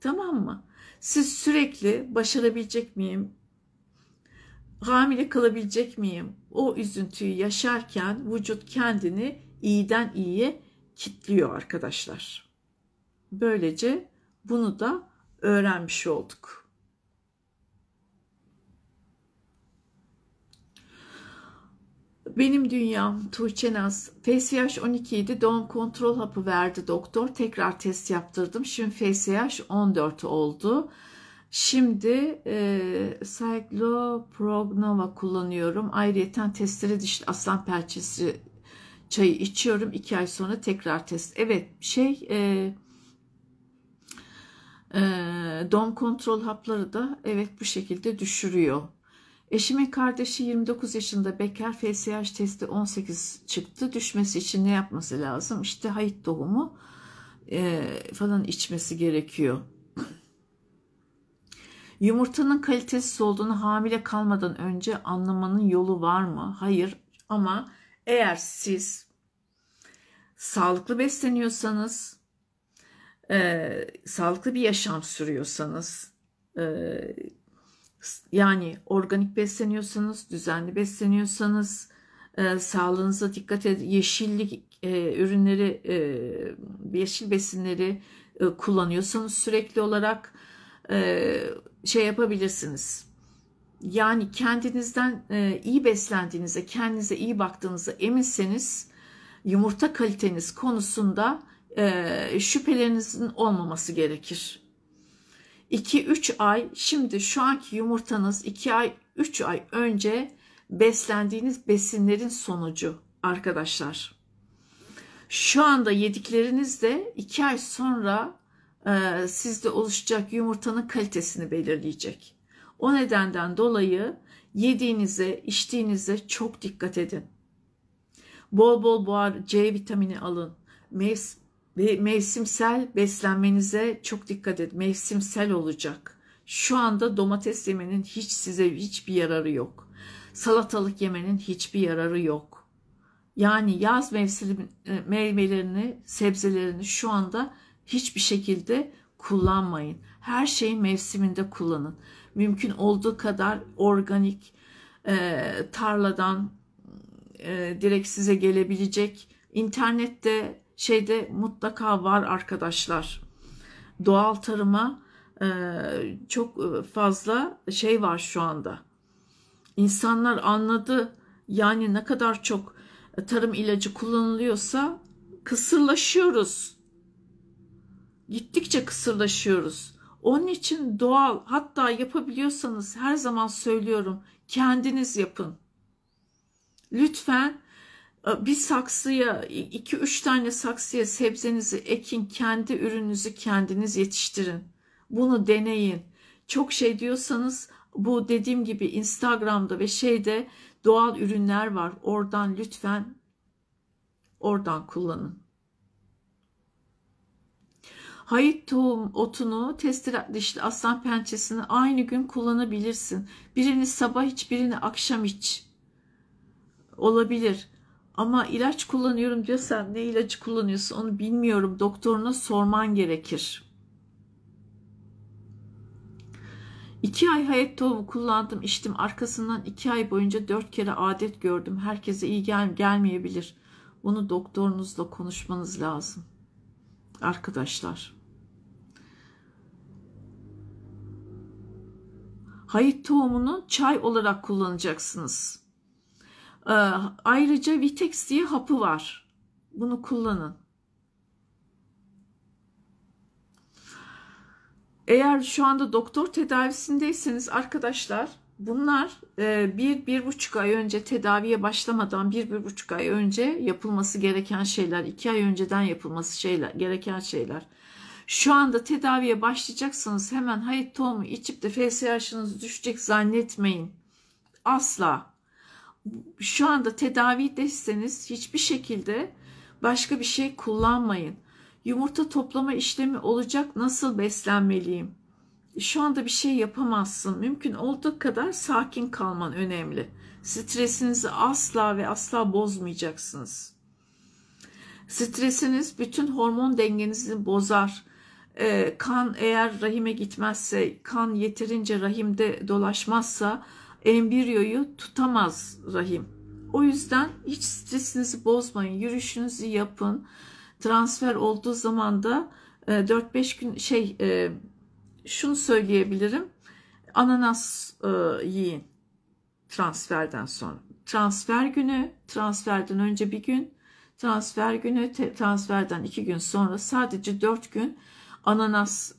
Tamam mı? Siz sürekli başarabilecek miyim? Hamile kalabilecek miyim? O üzüntüyü yaşarken vücut kendini iyiden iyiye kitliyor arkadaşlar. Böylece bunu da öğrenmiş olduk. Benim dünyam Tuğçe Naz. FSH 12 idi. Doğum kontrol hapı verdi doktor. Tekrar test yaptırdım. Şimdi FSH 14 oldu. Şimdi e, Cycloprognova kullanıyorum. Ayrıca testleri dişli aslan perçesi çayı içiyorum. 2 ay sonra tekrar test. Evet şey e, ee, dom kontrol hapları da evet bu şekilde düşürüyor. Eşimin kardeşi 29 yaşında bekar FSH testi 18 çıktı. Düşmesi için ne yapması lazım? İşte hayat doğumu e, falan içmesi gerekiyor. Yumurtanın kalitesiz olduğunu hamile kalmadan önce anlamanın yolu var mı? Hayır ama eğer siz sağlıklı besleniyorsanız e, sağlıklı bir yaşam sürüyorsanız, e, yani organik besleniyorsanız, düzenli besleniyorsanız, e, sağlığınıza dikkat et, yeşillik e, ürünleri, e, yeşil besinleri e, kullanıyorsanız sürekli olarak e, şey yapabilirsiniz. Yani kendinizden e, iyi beslendiğinize, kendinize iyi baktığınıza eminseniz yumurta kaliteniz konusunda e, şüphelerinizin olmaması gerekir. 2-3 ay şimdi şu anki yumurtanız 2 ay 3 ay önce beslendiğiniz besinlerin sonucu arkadaşlar. Şu anda yedikleriniz de 2 ay sonra e, sizde oluşacak yumurtanın kalitesini belirleyecek. O nedenden dolayı yediğinize, içtiğinize çok dikkat edin. Bol bol buhar C vitamini alın. Mevs ve mevsimsel beslenmenize çok dikkat edin. Mevsimsel olacak. Şu anda domates yemenin hiç size hiçbir yararı yok. Salatalık yemenin hiçbir yararı yok. Yani yaz mevsim e, meyvelerini, sebzelerini şu anda hiçbir şekilde kullanmayın. Her şeyi mevsiminde kullanın. Mümkün olduğu kadar organik e, tarladan e, direkt size gelebilecek internette şeyde mutlaka var arkadaşlar. Doğal tarıma e, çok e, fazla şey var şu anda. İnsanlar anladı yani ne kadar çok tarım ilacı kullanılıyorsa kısırlaşıyoruz. Gittikçe kısırlaşıyoruz. Onun için doğal hatta yapabiliyorsanız her zaman söylüyorum kendiniz yapın. Lütfen ee, bir saksıya iki üç tane saksıya sebzenizi ekin kendi ürününüzü kendiniz yetiştirin bunu deneyin çok şey diyorsanız bu dediğim gibi Instagram'da ve şeyde doğal ürünler var oradan lütfen oradan kullanın Hayit tohum otunu, testere dişli aslan pençesini aynı gün kullanabilirsin. Birini sabah iç, birini akşam iç. Olabilir. Ama ilaç kullanıyorum diyorsan ne ilacı kullanıyorsun onu bilmiyorum. Doktoruna sorman gerekir. İki ay hayat tohumu kullandım içtim. Arkasından iki ay boyunca dört kere adet gördüm. Herkese iyi gel gelmeyebilir. Bunu doktorunuzla konuşmanız lazım. Arkadaşlar. Hayat tohumunu çay olarak kullanacaksınız. Ee, ayrıca Vitex diye hapı var. Bunu kullanın. Eğer şu anda doktor tedavisindeyseniz arkadaşlar bunlar e, bir, bir buçuk ay önce tedaviye başlamadan bir, bir buçuk ay önce yapılması gereken şeyler, iki ay önceden yapılması şeyler, gereken şeyler. Şu anda tedaviye başlayacaksanız hemen hayat tohumu içip de FSH'ınız düşecek zannetmeyin. Asla şu anda tedavi deseniz hiçbir şekilde başka bir şey kullanmayın. Yumurta toplama işlemi olacak nasıl beslenmeliyim? Şu anda bir şey yapamazsın. Mümkün olduğu kadar sakin kalman önemli. Stresinizi asla ve asla bozmayacaksınız. Stresiniz bütün hormon dengenizi bozar. Ee, kan eğer rahime gitmezse, kan yeterince rahimde dolaşmazsa embriyoyu tutamaz rahim. O yüzden hiç stresinizi bozmayın. Yürüyüşünüzü yapın. Transfer olduğu zaman da 4-5 e, gün şey e, şunu söyleyebilirim. Ananas e, yiyin transferden sonra. Transfer günü, transferden önce bir gün, transfer günü, transferden iki gün sonra sadece dört gün ananas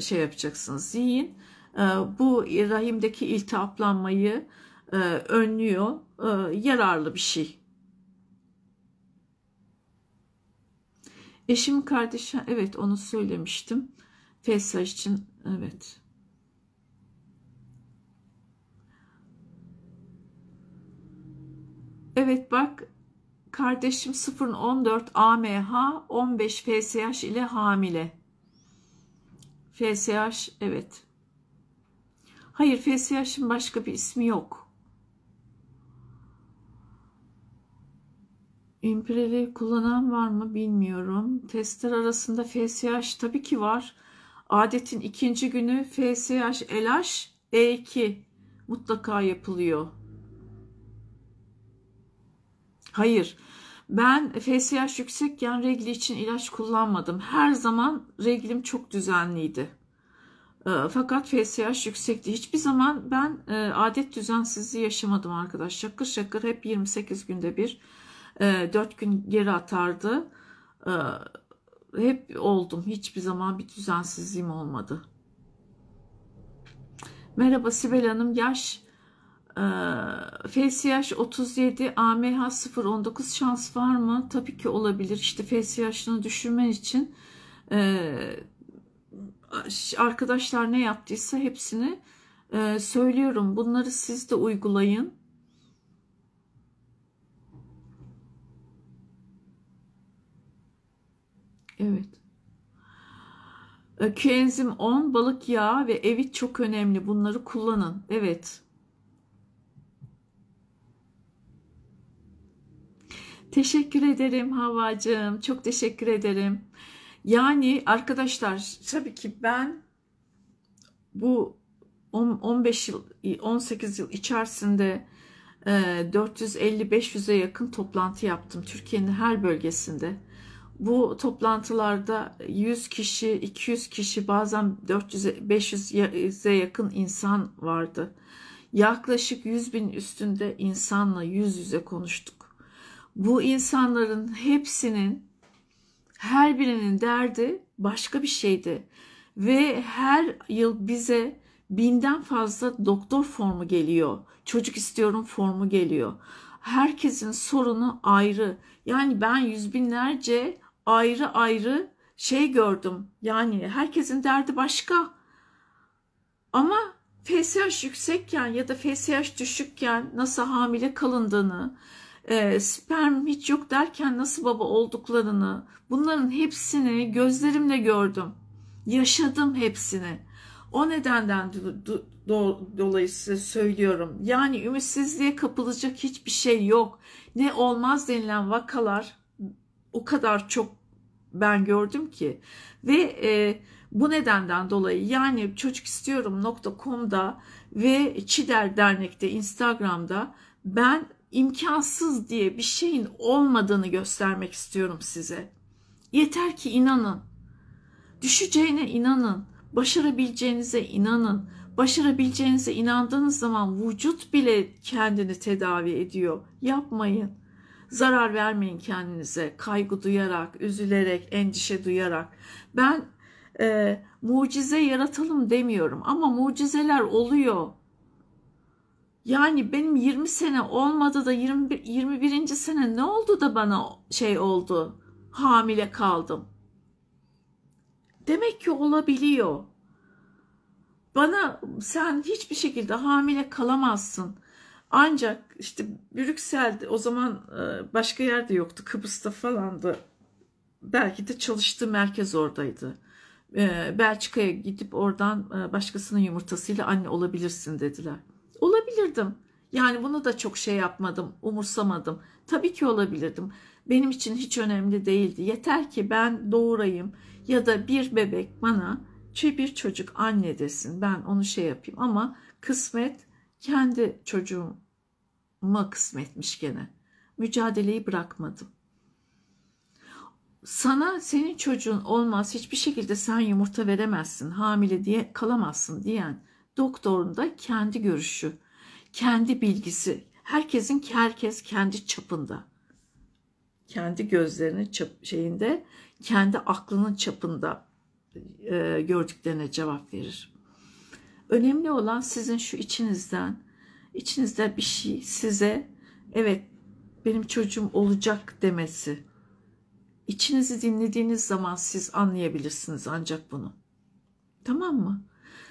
şey yapacaksınız, yiyin. Ee, bu rahimdeki iltihaplanmayı e, önlüyor. Ee, yararlı bir şey. Eşim kardeşim evet onu söylemiştim. Fesaj için evet. Evet bak kardeşim 014 AMH 15 FSH ile hamile. FSH evet. Hayır FSH'ın başka bir ismi yok. İmpreli kullanan var mı bilmiyorum. Testler arasında FSH tabii ki var. Adetin ikinci günü FSH, LH, E2 mutlaka yapılıyor. Hayır. Ben FSH yüksekken regli için ilaç kullanmadım. Her zaman reglim çok düzenliydi. Ee, fakat FSH yüksekti. Hiçbir zaman ben e, adet düzensizliği yaşamadım arkadaş. Şakır şakır hep 28 günde bir 4 e, gün geri atardı. Ee, hep oldum. Hiçbir zaman bir düzensizliğim olmadı. Merhaba Sibel Hanım. Yaş FSH 37 AMH 019 şans var mı? Tabii ki olabilir. İşte FSH'ını düşürmen için e, arkadaşlar ne yaptıysa hepsini e, söylüyorum. Bunları siz de uygulayın. Evet. E, Köenzim 10, balık yağı ve evit çok önemli. Bunları kullanın. Evet. Teşekkür ederim Havacığım. Çok teşekkür ederim. Yani arkadaşlar tabii ki ben bu 15 yıl 18 yıl içerisinde 450-500'e yakın toplantı yaptım Türkiye'nin her bölgesinde. Bu toplantılarda 100 kişi, 200 kişi, bazen 400-500'e yakın insan vardı. Yaklaşık 100 bin üstünde insanla yüz yüze konuştuk. Bu insanların hepsinin her birinin derdi başka bir şeydi ve her yıl bize binden fazla doktor formu geliyor. Çocuk istiyorum formu geliyor. Herkesin sorunu ayrı. Yani ben yüz binlerce ayrı ayrı şey gördüm. Yani herkesin derdi başka. Ama FSH yüksekken ya da FSH düşükken nasıl hamile kalındığını, e, sperm hiç yok derken nasıl baba olduklarını bunların hepsini gözlerimle gördüm. Yaşadım hepsini. O nedenden do, do, do, dolayısıyla söylüyorum. Yani ümitsizliğe kapılacak hiçbir şey yok. Ne olmaz denilen vakalar o kadar çok ben gördüm ki ve e, bu nedenden dolayı yani çocukistiyorum.com'da ve Çider Dernek'te Instagram'da ben imkansız diye bir şeyin olmadığını göstermek istiyorum size. Yeter ki inanın. Düşeceğine inanın. Başarabileceğinize inanın. Başarabileceğinize inandığınız zaman vücut bile kendini tedavi ediyor. Yapmayın. Zarar vermeyin kendinize. Kaygı duyarak, üzülerek, endişe duyarak. Ben e, mucize yaratalım demiyorum ama mucizeler oluyor. Yani benim 20 sene olmadı da 21, 21. sene ne oldu da bana şey oldu? Hamile kaldım. Demek ki olabiliyor. Bana sen hiçbir şekilde hamile kalamazsın. Ancak işte Brüksel'de o zaman e, başka yerde yoktu. Kıbrıs'ta falandı. Belki de çalıştığı merkez oradaydı. E, Belçika'ya gidip oradan e, başkasının yumurtasıyla anne olabilirsin dediler olabilirdim. Yani bunu da çok şey yapmadım, umursamadım. Tabii ki olabilirdim. Benim için hiç önemli değildi. Yeter ki ben doğurayım ya da bir bebek bana bir çocuk anne desin. Ben onu şey yapayım ama kısmet kendi çocuğuma kısmetmiş gene. Mücadeleyi bırakmadım. Sana senin çocuğun olmaz hiçbir şekilde sen yumurta veremezsin hamile diye kalamazsın diyen Doktorun da kendi görüşü, kendi bilgisi. Herkesin herkes kendi çapında. Kendi gözlerinin çap, şeyinde, kendi aklının çapında e, gördüklerine cevap verir. Önemli olan sizin şu içinizden, içinizde bir şey size evet benim çocuğum olacak demesi. İçinizi dinlediğiniz zaman siz anlayabilirsiniz ancak bunu. Tamam mı?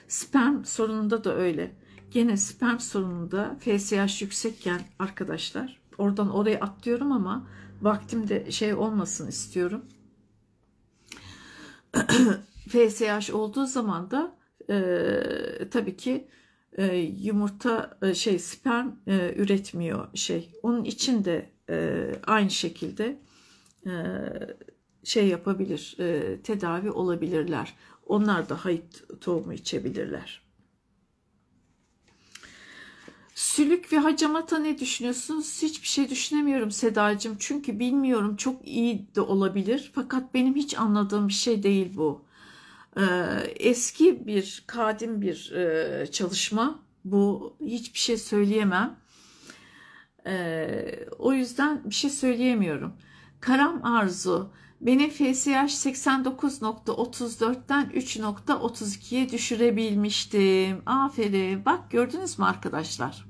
Sperm sorununda da öyle. Gene sperm sorununda FSH yüksekken arkadaşlar oradan oraya atlıyorum ama vaktimde şey olmasın istiyorum. FSH olduğu zaman da e, tabii ki e, yumurta e, şey sperm e, üretmiyor şey. Onun için de e, aynı şekilde e, şey yapabilir, e, tedavi olabilirler. Onlar da hayıt tohumu içebilirler. Sülük ve hacamata ne düşünüyorsunuz? Hiçbir şey düşünemiyorum Sedacığım. Çünkü bilmiyorum çok iyi de olabilir. Fakat benim hiç anladığım bir şey değil bu. Ee, eski bir kadim bir e, çalışma. Bu hiçbir şey söyleyemem. Ee, o yüzden bir şey söyleyemiyorum. Karam arzu. Benim FSH 89.34'ten 3.32'ye düşürebilmiştim. Aferin. Bak gördünüz mü arkadaşlar?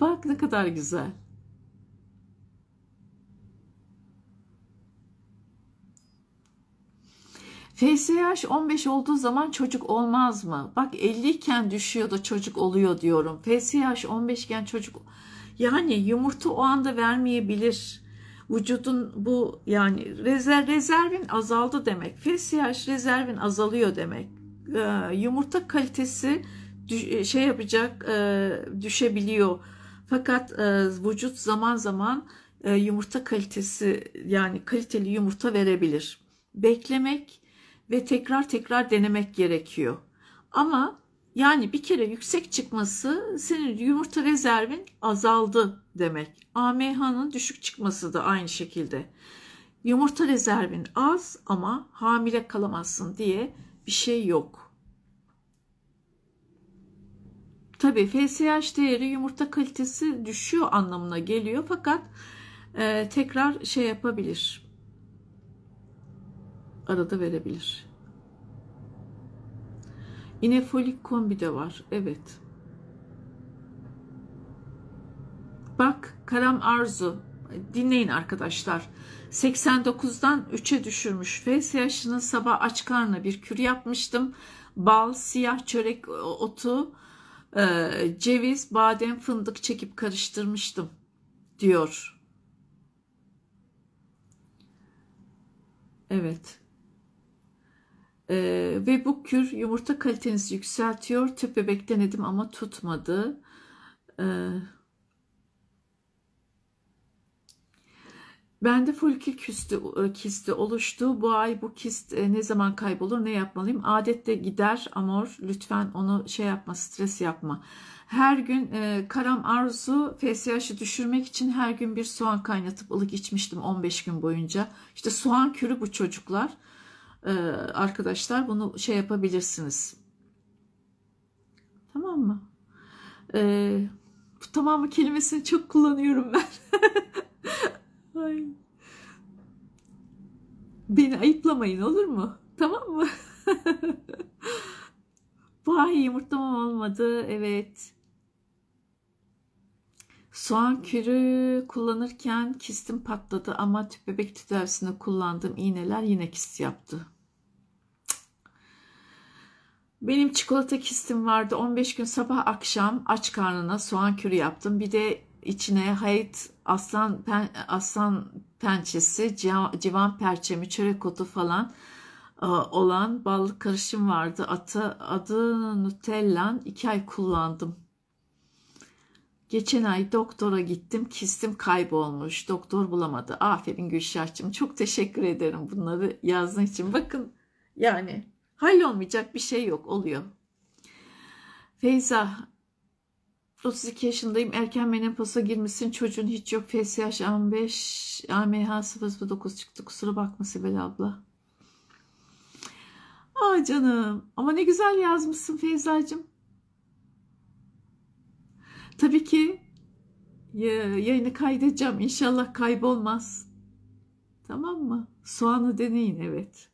Bak ne kadar güzel. FSH 15 olduğu zaman çocuk olmaz mı? Bak 50 iken düşüyor da çocuk oluyor diyorum. FSH 15 iken çocuk yani yumurta o anda vermeyebilir. Vücudun bu yani rezerv, rezervin azaldı demek. Fesiyaj rezervin azalıyor demek. Ee, yumurta kalitesi düş, e, şey yapacak e, düşebiliyor. Fakat e, vücut zaman zaman e, yumurta kalitesi yani kaliteli yumurta verebilir. Beklemek ve tekrar tekrar denemek gerekiyor. Ama yani bir kere yüksek çıkması senin yumurta rezervin azaldı demek. AMH'nın düşük çıkması da aynı şekilde. Yumurta rezervin az ama hamile kalamazsın diye bir şey yok. Tabii FSH değeri yumurta kalitesi düşüyor anlamına geliyor fakat e, tekrar şey yapabilir. Arada verebilir. Yine folik kombi de var. Evet. Bak Karam Arzu. Dinleyin arkadaşlar. 89'dan 3'e düşürmüş. FSH'ının sabah aç karnına bir kür yapmıştım. Bal, siyah çörek e, otu, e, ceviz, badem, fındık çekip karıştırmıştım diyor. Evet. Ee, ve bu kür yumurta kalitenizi yükseltiyor. Tüp bebek denedim ama tutmadı. Ee, Bende folikül küstü, e, kisti oluştu. Bu ay bu kist e, ne zaman kaybolur, ne yapmalıyım? Adette gider Amor. Lütfen onu şey yapma, stres yapma. Her gün e, karam arzu FSH'ı düşürmek için her gün bir soğan kaynatıp ılık içmiştim 15 gün boyunca. İşte soğan kürü bu çocuklar. Ee, arkadaşlar bunu şey yapabilirsiniz. Tamam mı? E, bu tamamı kelimesini çok kullanıyorum ben. Ay. Beni ayıplamayın olur mu? Tamam mı? Vay yumurtam olmadı. Evet. Soğan kürü kullanırken kistim patladı ama tüp bebek tedavisinde kullandığım iğneler yine kist yaptı. Benim çikolata kistim vardı. 15 gün sabah akşam aç karnına soğan kürü yaptım. Bir de içine hayat aslan pen, aslan pençesi, civan perçemi, çörek otu falan e, olan ballı karışım vardı. Atı, adı Nutella. 2 ay kullandım. Geçen ay doktora gittim kistim kaybolmuş. Doktor bulamadı. Aferin Gülşah'cığım çok teşekkür ederim bunları yazdığın için. Bakın yani hallolmayacak bir şey yok oluyor. Feyza 32 yaşındayım. Erken menopoza girmişsin. Çocuğun hiç yok. FSH 15 AMH 009 çıktı. Kusura bakma Sibel abla. Aa canım. Ama ne güzel yazmışsın Feyza'cığım. Tabii ki yayını kaydedeceğim. İnşallah kaybolmaz. Tamam mı? Soğanı deneyin evet.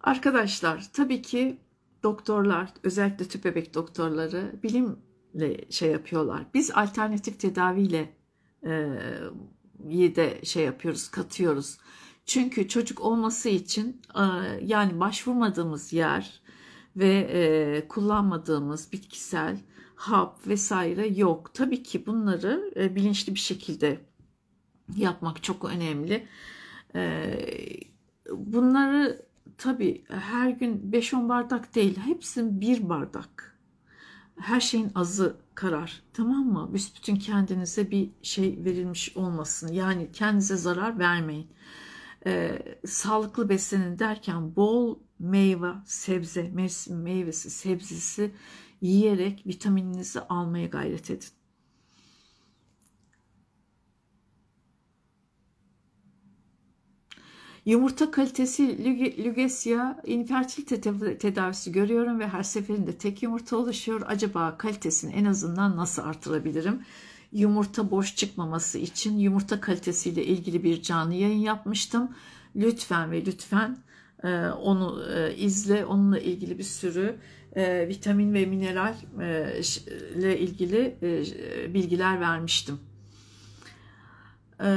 Arkadaşlar tabii ki doktorlar özellikle tüp bebek doktorları bilimle şey yapıyorlar. Biz alternatif tedaviyle e, de şey yapıyoruz, katıyoruz. Çünkü çocuk olması için e, yani başvurmadığımız yer ve e, kullanmadığımız bitkisel hap vesaire yok. Tabii ki bunları e, bilinçli bir şekilde yapmak çok önemli. E, bunları tabii her gün 5-10 bardak değil, hepsinin bir bardak. Her şeyin azı karar. Tamam mı? Bütün kendinize bir şey verilmiş olmasın. Yani kendinize zarar vermeyin. Ee, sağlıklı beslenin derken bol meyve, sebze, mevsim meyvesi, sebzesi yiyerek vitamininizi almaya gayret edin. Yumurta kalitesi Lugesia infertilite tedavisi görüyorum ve her seferinde tek yumurta oluşuyor. Acaba kalitesini en azından nasıl artırabilirim? Yumurta boş çıkmaması için yumurta kalitesiyle ilgili bir canlı yayın yapmıştım. Lütfen ve lütfen e, onu e, izle. Onunla ilgili bir sürü e, vitamin ve mineral e, ile ilgili e, bilgiler vermiştim. E,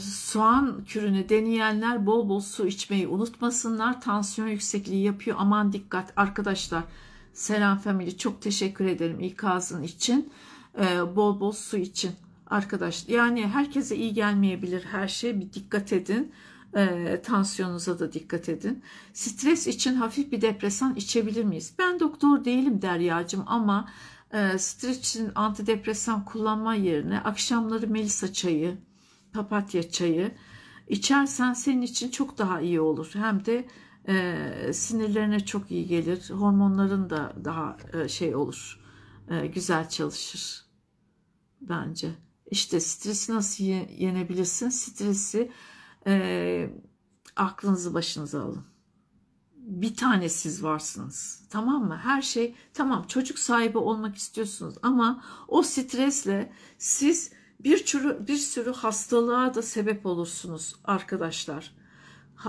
soğan kürünü deneyenler bol bol su içmeyi unutmasınlar. Tansiyon yüksekliği yapıyor. Aman dikkat arkadaşlar. Selam Family çok teşekkür ederim ikazın için. E, bol bol su için arkadaş. Yani herkese iyi gelmeyebilir her şey. Bir dikkat edin e, tansiyonunuza da dikkat edin. Stres için hafif bir depresan içebilir miyiz? Ben doktor değilim Derya'cığım ama e, stres için antidepresan kullanma yerine akşamları melisa çayı, papatya çayı içersen senin için çok daha iyi olur. Hem de e, sinirlerine çok iyi gelir. Hormonların da daha e, şey olur, e, güzel çalışır bence. İşte stresi nasıl yenebilirsin? Stresi e, aklınızı başınıza alın. Bir tane siz varsınız. Tamam mı? Her şey tamam çocuk sahibi olmak istiyorsunuz ama o stresle siz bir sürü, bir sürü hastalığa da sebep olursunuz arkadaşlar.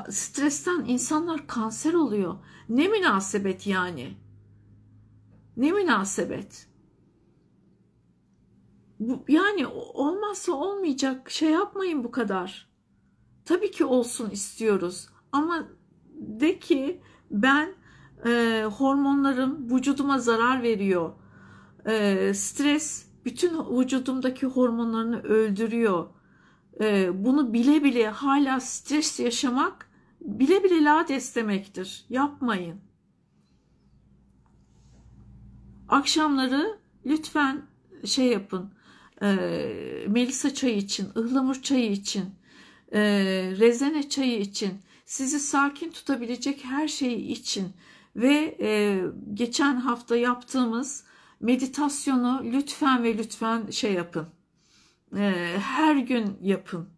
stresten insanlar kanser oluyor. Ne münasebet yani? Ne münasebet? Bu, yani olmazsa olmayacak şey yapmayın bu kadar. Tabii ki olsun istiyoruz ama de ki ben e, hormonlarım vücuduma zarar veriyor. E, stres bütün vücudumdaki hormonlarını öldürüyor. E, bunu bile bile hala stres yaşamak bile bile la demektir. Yapmayın. Akşamları lütfen şey yapın. E, Melisa çayı için, ıhlamur çayı için e, rezene çayı için, sizi sakin tutabilecek her şeyi için ve e, geçen hafta yaptığımız meditasyonu lütfen ve lütfen şey yapın. E, her gün yapın.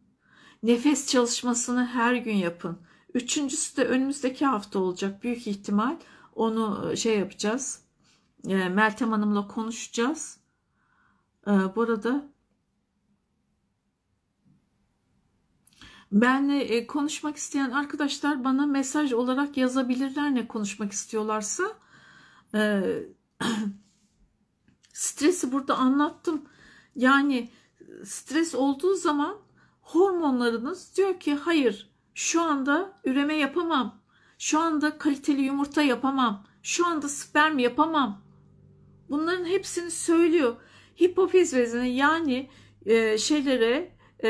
Nefes çalışmasını her gün yapın. Üçüncüsü de önümüzdeki hafta olacak büyük ihtimal. Onu e, şey yapacağız. Ee, Meltem Hanım'la konuşacağız. Bu arada. Benle e, konuşmak isteyen arkadaşlar bana mesaj olarak yazabilirler ne konuşmak istiyorlarsa. E, stresi burada anlattım. Yani stres olduğu zaman hormonlarınız diyor ki hayır şu anda üreme yapamam. Şu anda kaliteli yumurta yapamam. Şu anda sperm yapamam. Bunların hepsini söylüyor. Hipofiz bezine yani e, şeylere e,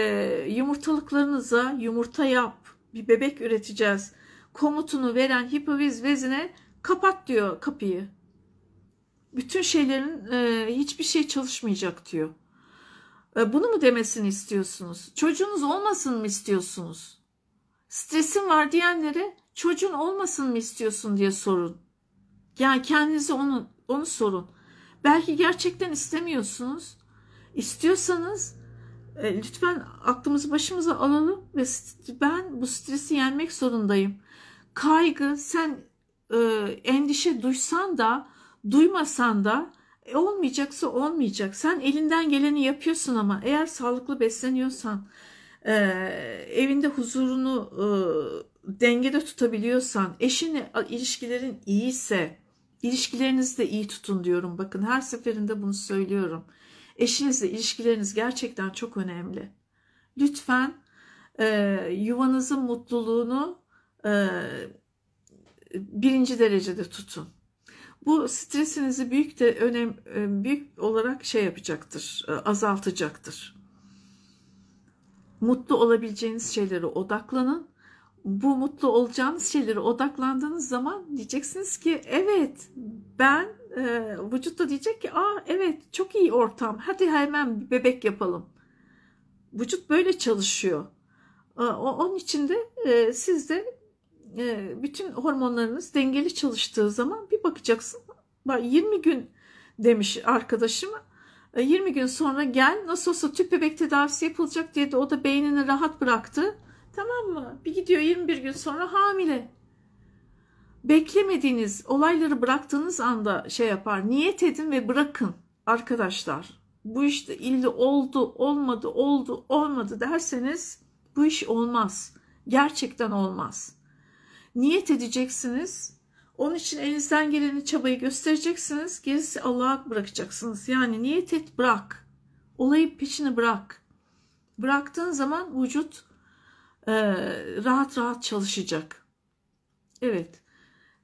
yumurtalıklarınıza yumurta yap, bir bebek üreteceğiz komutunu veren hipoviz vezine kapat diyor kapıyı. Bütün şeylerin e, hiçbir şey çalışmayacak diyor. E, bunu mu demesini istiyorsunuz? Çocuğunuz olmasın mı istiyorsunuz? Stresin var diyenlere çocuğun olmasın mı istiyorsun diye sorun. Yani kendinize onu, onu sorun. Belki gerçekten istemiyorsunuz. İstiyorsanız e, lütfen aklımızı başımıza alalım ve ben bu stresi yenmek zorundayım. Kaygı sen e, endişe duysan da duymasan da e, olmayacaksa olmayacak. Sen elinden geleni yapıyorsun ama eğer sağlıklı besleniyorsan e, evinde huzurunu e, dengede tutabiliyorsan eşinle ilişkilerin iyiyse ilişkilerinizi de iyi tutun diyorum. Bakın her seferinde bunu söylüyorum. Eşinizle ilişkileriniz gerçekten çok önemli. Lütfen e, yuvanızın mutluluğunu e, birinci derecede tutun. Bu stresinizi büyük de önem e, büyük olarak şey yapacaktır, e, azaltacaktır. Mutlu olabileceğiniz şeylere odaklanın bu mutlu olacağınız şeylere odaklandığınız zaman diyeceksiniz ki evet ben e, vücut da diyecek ki aa evet çok iyi ortam hadi hemen bebek yapalım. Vücut böyle çalışıyor. E, onun için de e, siz de e, bütün hormonlarınız dengeli çalıştığı zaman bir bakacaksın 20 gün demiş arkadaşım 20 e, gün sonra gel nasıl olsa tüp bebek tedavisi yapılacak diye de o da beynini rahat bıraktı Tamam mı? Bir gidiyor 21 gün sonra hamile. Beklemediğiniz olayları bıraktığınız anda şey yapar. Niyet edin ve bırakın arkadaşlar. Bu işte illi oldu, olmadı, oldu, olmadı derseniz bu iş olmaz. Gerçekten olmaz. Niyet edeceksiniz. Onun için elinizden geleni çabayı göstereceksiniz. Gerisi Allah'a bırakacaksınız. Yani niyet et bırak. Olayı peşini bırak. Bıraktığın zaman vücut ee, rahat rahat çalışacak. Evet.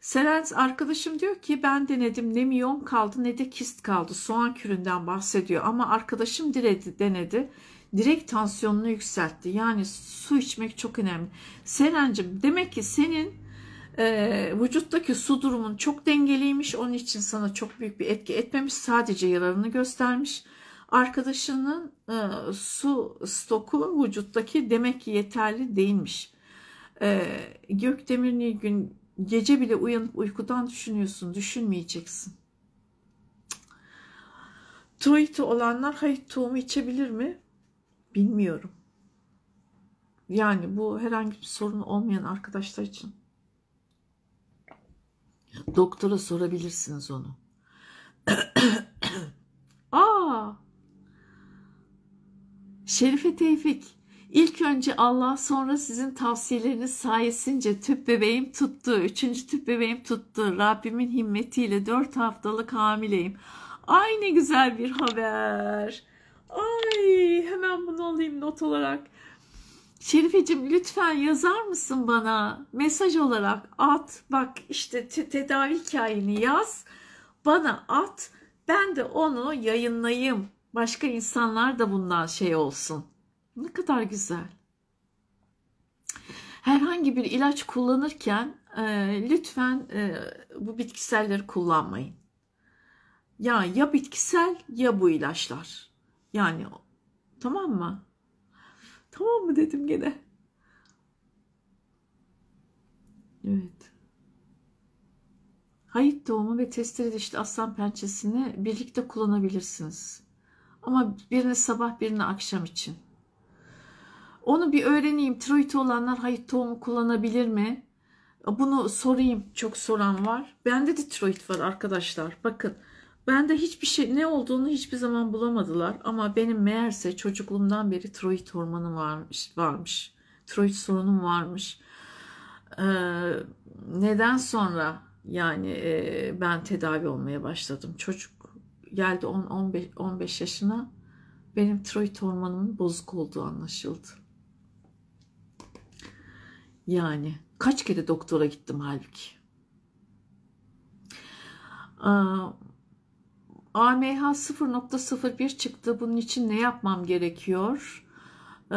Serenz arkadaşım diyor ki ben denedim ne miyon kaldı ne de kist kaldı. Soğan küründen bahsediyor ama arkadaşım diredi, denedi. Direkt tansiyonunu yükseltti. Yani su içmek çok önemli. Serencim demek ki senin e, vücuttaki su durumun çok dengeliymiş. Onun için sana çok büyük bir etki etmemiş. Sadece yararını göstermiş arkadaşının e, su stoku vücuttaki demek ki yeterli değilmiş. E, Gökdemir gün gece bile uyanıp uykudan düşünüyorsun, düşünmeyeceksin. Troiti olanlar hayır tohumu içebilir mi? Bilmiyorum. Yani bu herhangi bir sorun olmayan arkadaşlar için. Doktora sorabilirsiniz onu. Aa, Şerife Tevfik, ilk önce Allah sonra sizin tavsiyeleriniz sayesince tüp bebeğim tuttu. Üçüncü tüp bebeğim tuttu. Rabbimin himmetiyle dört haftalık hamileyim. Ay ne güzel bir haber. Ay hemen bunu alayım not olarak. Şerifeciğim lütfen yazar mısın bana mesaj olarak at bak işte tedavi hikayeni yaz bana at ben de onu yayınlayayım Başka insanlar da bundan şey olsun. Ne kadar güzel. Herhangi bir ilaç kullanırken e, lütfen e, bu bitkiselleri kullanmayın. Ya ya bitkisel ya bu ilaçlar. Yani tamam mı? Tamam mı dedim gene. Evet. Hayıt doğumu ve testleri dişli aslan pençesini birlikte kullanabilirsiniz. Ama birini sabah birini akşam için. Onu bir öğreneyim. Tiroidi olanlar hayır tohumu kullanabilir mi? Bunu sorayım. Çok soran var. Bende de tiroid var arkadaşlar. Bakın bende hiçbir şey ne olduğunu hiçbir zaman bulamadılar. Ama benim meğerse çocukluğumdan beri tiroid hormonu varmış. varmış. Tiroid sorunum varmış. Ee, neden sonra yani e, ben tedavi olmaya başladım. Çocuk geldi 10-15 yaşına benim tiroid hormonumun bozuk olduğu anlaşıldı. Yani kaç kere doktora gittim halbuki. AMH 0.01 çıktı. Bunun için ne yapmam gerekiyor? Ee,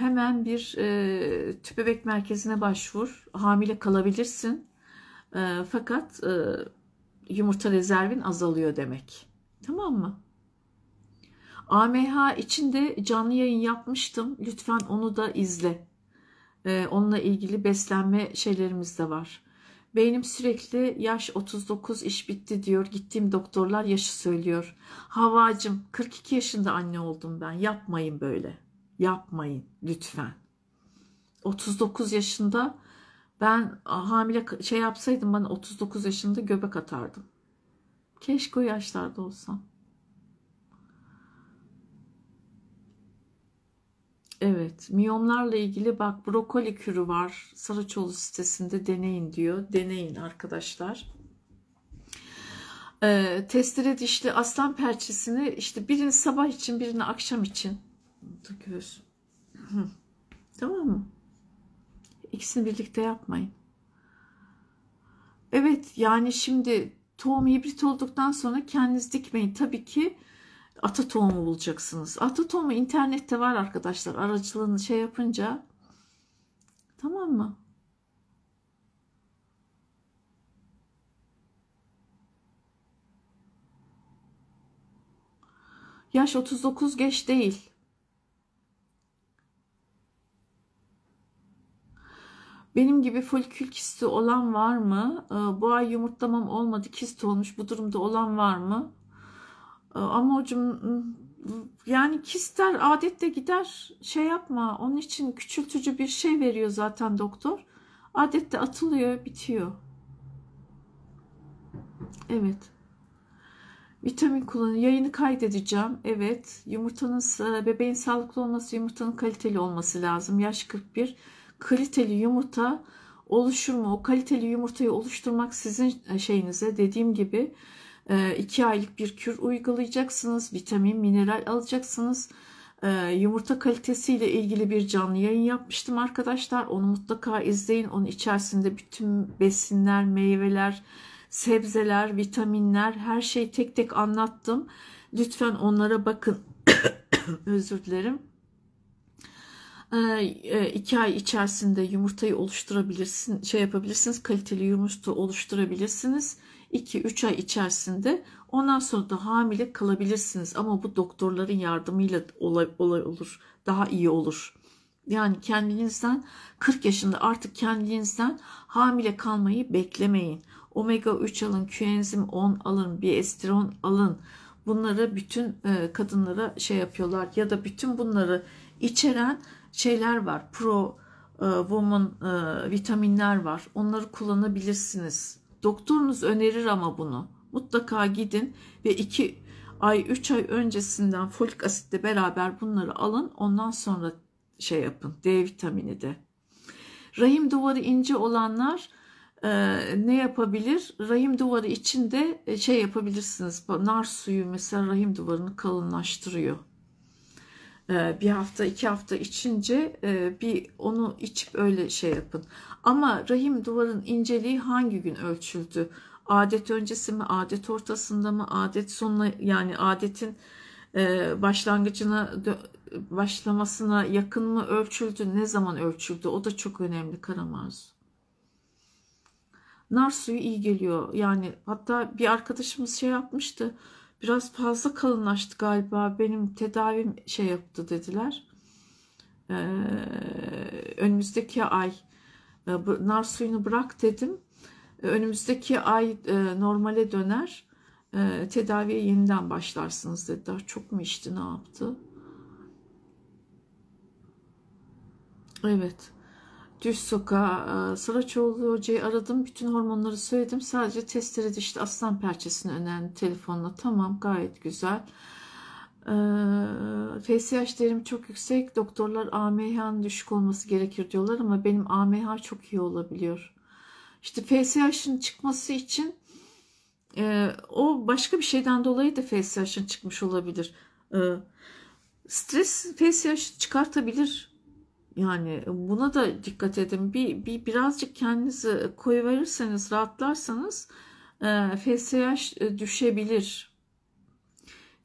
hemen bir e, tüp bebek merkezine başvur. Hamile kalabilirsin. Ee, fakat e, yumurta rezervin azalıyor demek. Tamam mı? AMH içinde canlı yayın yapmıştım. Lütfen onu da izle. Ee, onunla ilgili beslenme şeylerimiz de var. Beynim sürekli yaş 39 iş bitti diyor. Gittiğim doktorlar yaşı söylüyor. Havacım 42 yaşında anne oldum ben. Yapmayın böyle. Yapmayın lütfen. 39 yaşında ben hamile şey yapsaydım bana 39 yaşında göbek atardım. Keşke o yaşlarda olsam. Evet, miyomlarla ilgili bak brokoli kürü var. Saraçoğlu sitesinde deneyin diyor. Deneyin arkadaşlar. Ee, testire dişli aslan perçesini işte birini sabah için birini akşam için takıyorsun. tamam mı? İkisini birlikte yapmayın. Evet yani şimdi Tohum hibrit olduktan sonra kendiniz dikmeyin. Tabii ki ata tohumu bulacaksınız. Ata tohumu internette var arkadaşlar. Aracılığını şey yapınca tamam mı? Yaş 39 geç değil. Benim gibi folikül kisti olan var mı? Ee, bu ay yumurtlamam olmadı kist olmuş bu durumda olan var mı? Ee, ama hocam yani kistler adette gider şey yapma onun için küçültücü bir şey veriyor zaten doktor. Adette atılıyor bitiyor. Evet. Vitamin kullanı yayını kaydedeceğim. Evet yumurtanın bebeğin sağlıklı olması yumurtanın kaliteli olması lazım. Yaş 41 kaliteli yumurta oluşur mu? O kaliteli yumurtayı oluşturmak sizin e, şeyinize dediğim gibi 2 e, aylık bir kür uygulayacaksınız. Vitamin, mineral alacaksınız. E, yumurta kalitesiyle ilgili bir canlı yayın yapmıştım arkadaşlar. Onu mutlaka izleyin. Onun içerisinde bütün besinler, meyveler, sebzeler, vitaminler her şeyi tek tek anlattım. Lütfen onlara bakın. Özür dilerim. 2 ee, e, ay içerisinde yumurtayı oluşturabilirsin, şey yapabilirsiniz, kaliteli yumurta oluşturabilirsiniz. 2-3 ay içerisinde ondan sonra da hamile kalabilirsiniz ama bu doktorların yardımıyla olay, olay olur daha iyi olur. Yani kendinizden 40 yaşında artık kendinizden hamile kalmayı beklemeyin. Omega 3 alın, küenzim 10 alın, bir biestiron alın. Bunları bütün e, kadınlara şey yapıyorlar ya da bütün bunları içeren şeyler var. Pro e, Woman e, vitaminler var. Onları kullanabilirsiniz. Doktorunuz önerir ama bunu. Mutlaka gidin ve 2 ay 3 ay öncesinden folik asitle beraber bunları alın. Ondan sonra şey yapın. D vitamini de. Rahim duvarı ince olanlar e, ne yapabilir? Rahim duvarı içinde e, şey yapabilirsiniz. Nar suyu mesela rahim duvarını kalınlaştırıyor. Ee, bir hafta iki hafta içince e, bir onu içip öyle şey yapın. Ama rahim duvarın inceliği hangi gün ölçüldü? Adet öncesi mi, adet ortasında mı, adet sonuna yani adetin e, başlangıcına başlamasına yakın mı ölçüldü, ne zaman ölçüldü? O da çok önemli karamaz Nar suyu iyi geliyor. Yani hatta bir arkadaşımız şey yapmıştı biraz fazla kalınlaştı galiba benim tedavim şey yaptı dediler. Ee, önümüzdeki ay e, nar suyunu bırak dedim. E, önümüzdeki ay e, normale döner. E, tedaviye yeniden başlarsınız dediler. Çok mu içti ne yaptı? Evet. Düz sokağa, e, Saraçoğlu Hoca'yı aradım. Bütün hormonları söyledim. Sadece de işte aslan parçasını önerdi telefonla. Tamam gayet güzel. E, FSH değerim çok yüksek. Doktorlar AMH'nin düşük olması gerekir diyorlar ama benim AMH çok iyi olabiliyor. İşte FSH'ın çıkması için e, o başka bir şeyden dolayı da FSH'ın çıkmış olabilir. stres FSH çıkartabilir. Yani e, buna da dikkat edin. Bir, bir birazcık kendinizi e, koyu verirseniz, rahatlarsanız e, FSH e, düşebilir.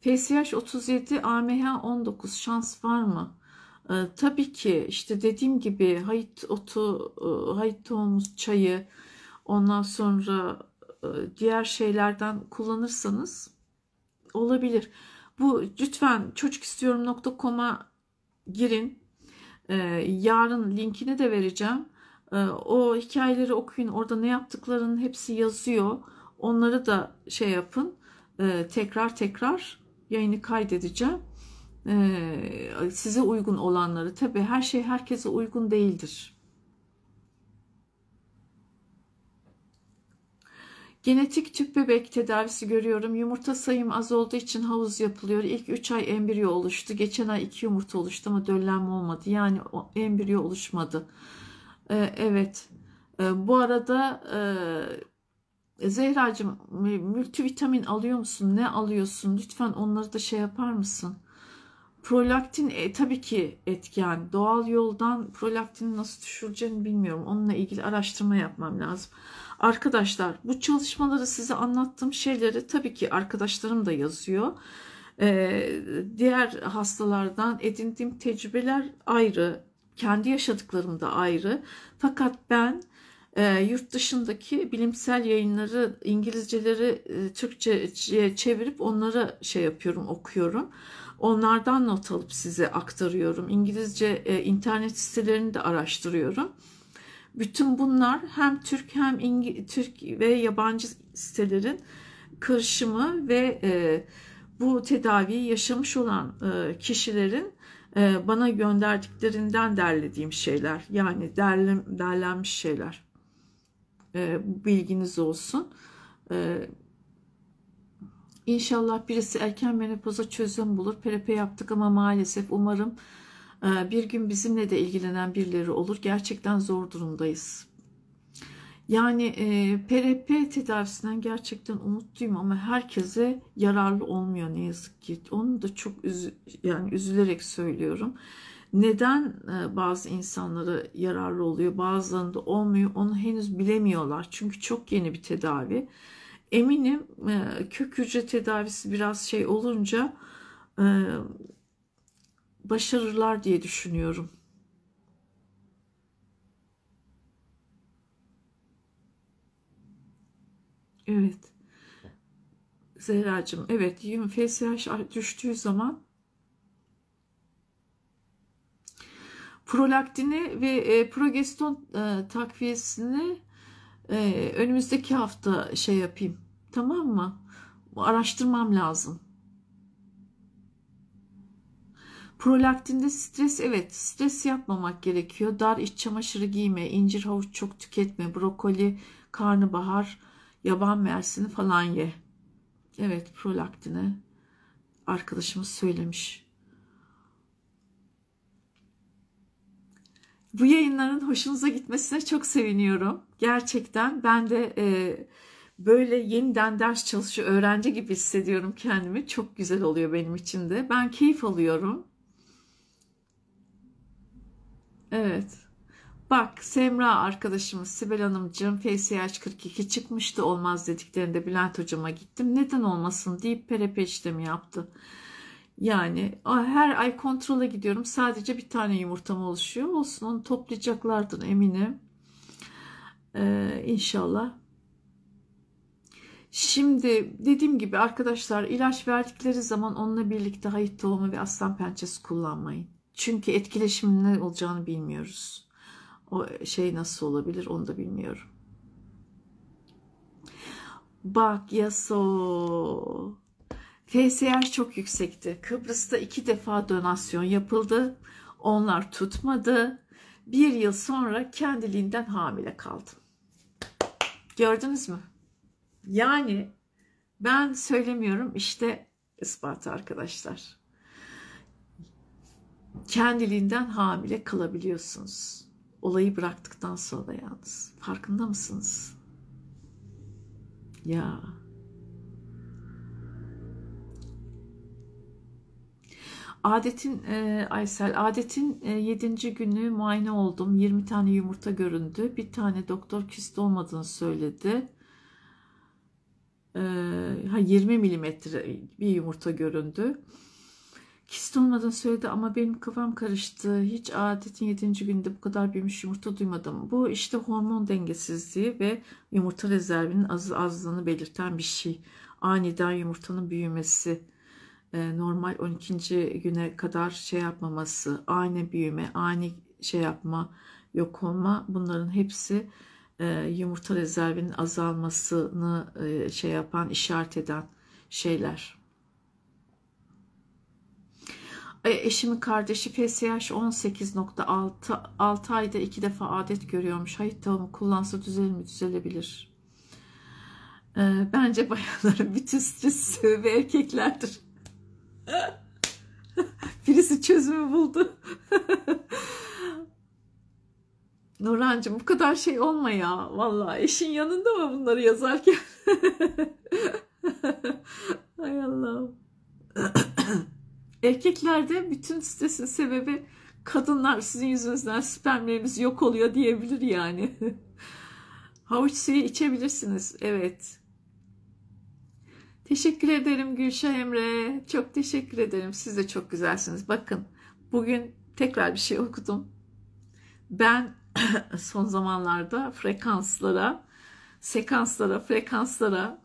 FSH 37, AMH 19 şans var mı? tabii ki işte dediğim gibi hayit otu, e, hayit tohumu çayı, ondan sonra diğer şeylerden kullanırsanız olabilir. Bu lütfen çocukistiyorum.com'a girin ee, yarın linkini de vereceğim. Ee, o hikayeleri okuyun. Orada ne yaptıklarının hepsi yazıyor. Onları da şey yapın. Ee, tekrar tekrar yayını kaydedeceğim. size uygun olanları. Tabii her şey herkese uygun değildir. Genetik tüp bebek tedavisi görüyorum. Yumurta sayım az olduğu için havuz yapılıyor. İlk 3 ay embriyo oluştu. Geçen ay 2 yumurta oluştu ama döllenme olmadı. Yani embriyo oluşmadı. Ee, evet. Ee, bu arada e, Zehracığım multivitamin alıyor musun? Ne alıyorsun? Lütfen onları da şey yapar mısın? Prolaktin e, tabii ki etken. Doğal yoldan prolaktini nasıl düşüreceğini bilmiyorum. Onunla ilgili araştırma yapmam lazım. Arkadaşlar bu çalışmaları size anlattığım şeyleri tabii ki arkadaşlarım da yazıyor. Ee, diğer hastalardan edindiğim tecrübeler ayrı. Kendi yaşadıklarım da ayrı. Fakat ben e, yurt dışındaki bilimsel yayınları İngilizceleri e, Türkçe'ye çevirip onlara şey yapıyorum, okuyorum. Onlardan not alıp size aktarıyorum. İngilizce e, internet sitelerini de araştırıyorum. Bütün bunlar hem Türk hem İngi Türk ve yabancı sitelerin karışımı ve e, bu tedaviyi yaşamış olan e, kişilerin e, bana gönderdiklerinden derlediğim şeyler. Yani derlem, derlenmiş şeyler. E, bilginiz olsun. E, İnşallah birisi erken menopoza çözüm bulur. PRP yaptık ama maalesef umarım ee, bir gün bizimle de ilgilenen birileri olur. Gerçekten zor durumdayız. Yani e, PRP tedavisinden gerçekten umutluyum ama herkese yararlı olmuyor ne yazık ki. Onu da çok üzü, yani üzülerek söylüyorum. Neden e, bazı insanlara yararlı oluyor, bazılarında olmuyor onu henüz bilemiyorlar. Çünkü çok yeni bir tedavi. Eminim e, kök hücre tedavisi biraz şey olunca e, başarırlar diye düşünüyorum. Evet. Zehracığım evet FSH düştüğü zaman prolaktini ve e, progeston e, takviyesini e, önümüzdeki hafta şey yapayım. Tamam mı? Araştırmam lazım. Prolaktinde stres evet stres yapmamak gerekiyor. Dar iç çamaşırı giyme, incir havuç çok tüketme, brokoli, karnabahar, yaban mersini falan ye. Evet prolaktine arkadaşımız söylemiş. Bu yayınların hoşunuza gitmesine çok seviniyorum. Gerçekten ben de e, böyle yeniden ders çalışıyor öğrenci gibi hissediyorum kendimi. Çok güzel oluyor benim için de. Ben keyif alıyorum. Evet. Bak Semra arkadaşımız Sibel Hanımcığım FSH 42 çıkmıştı olmaz dediklerinde Bülent hocama gittim. Neden olmasın deyip perepeçlemi yaptı. Yani her ay kontrola gidiyorum. Sadece bir tane yumurtam oluşuyor. Olsun onu toplayacaklardır eminim. Ee, inşallah. Şimdi dediğim gibi arkadaşlar ilaç verdikleri zaman onunla birlikte hayıt tohumu ve aslan pençesi kullanmayın. Çünkü etkileşimin ne olacağını bilmiyoruz. O şey nasıl olabilir onu da bilmiyorum. Bak yaso. FSR çok yüksekti. Kıbrıs'ta iki defa donasyon yapıldı. Onlar tutmadı. Bir yıl sonra kendiliğinden hamile kaldım. Gördünüz mü? Yani ben söylemiyorum işte ispatı arkadaşlar kendiliğinden hamile kalabiliyorsunuz. Olayı bıraktıktan sonra yalnız. Farkında mısınız? Ya. Adetin e, Aysel, adetin e, 7. günü muayene oldum. 20 tane yumurta göründü. Bir tane doktor küst olmadığını söyledi. E, ha 20 milimetre bir yumurta göründü. Kist olmadan söyledi ama benim kafam karıştı. Hiç adetin 7. günde bu kadar büyümüş yumurta duymadım. Bu işte hormon dengesizliği ve yumurta rezervinin az, azlığını belirten bir şey. Aniden yumurtanın büyümesi, ee, normal 12. güne kadar şey yapmaması, ani büyüme, ani şey yapma, yok olma bunların hepsi e, yumurta rezervinin azalmasını e, şey yapan, işaret eden şeyler. E, eşimi kardeşi PSH 18.6 6 ayda iki defa adet görüyormuş. Hayır tamam kullansa düzelir mi? Düzelebilir. E, bence bayanların bütün stres ve erkeklerdir. Birisi çözümü buldu. Nurhancığım bu kadar şey olma ya. Valla eşin yanında mı bunları yazarken? Hay Allah'ım. Erkeklerde bütün stresin sebebi kadınlar sizin yüzünüzden spermlerimiz yok oluyor diyebilir yani. Havuç suyu içebilirsiniz. Evet. Teşekkür ederim Gülşah Emre. Çok teşekkür ederim. Siz de çok güzelsiniz. Bakın bugün tekrar bir şey okudum. Ben son zamanlarda frekanslara, sekanslara, frekanslara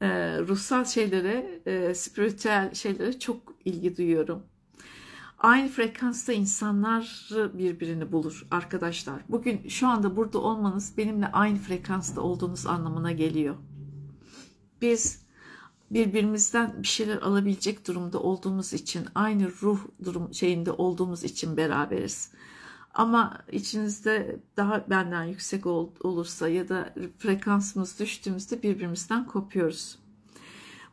e, ruhsal şeylere, e, spiritüel şeylere çok ilgi duyuyorum. Aynı frekansta insanlar birbirini bulur arkadaşlar. Bugün şu anda burada olmanız benimle aynı frekansta olduğunuz anlamına geliyor. Biz birbirimizden bir şeyler alabilecek durumda olduğumuz için, aynı ruh durum şeyinde olduğumuz için beraberiz. Ama içinizde daha benden yüksek ol, olursa ya da frekansımız düştüğümüzde birbirimizden kopuyoruz.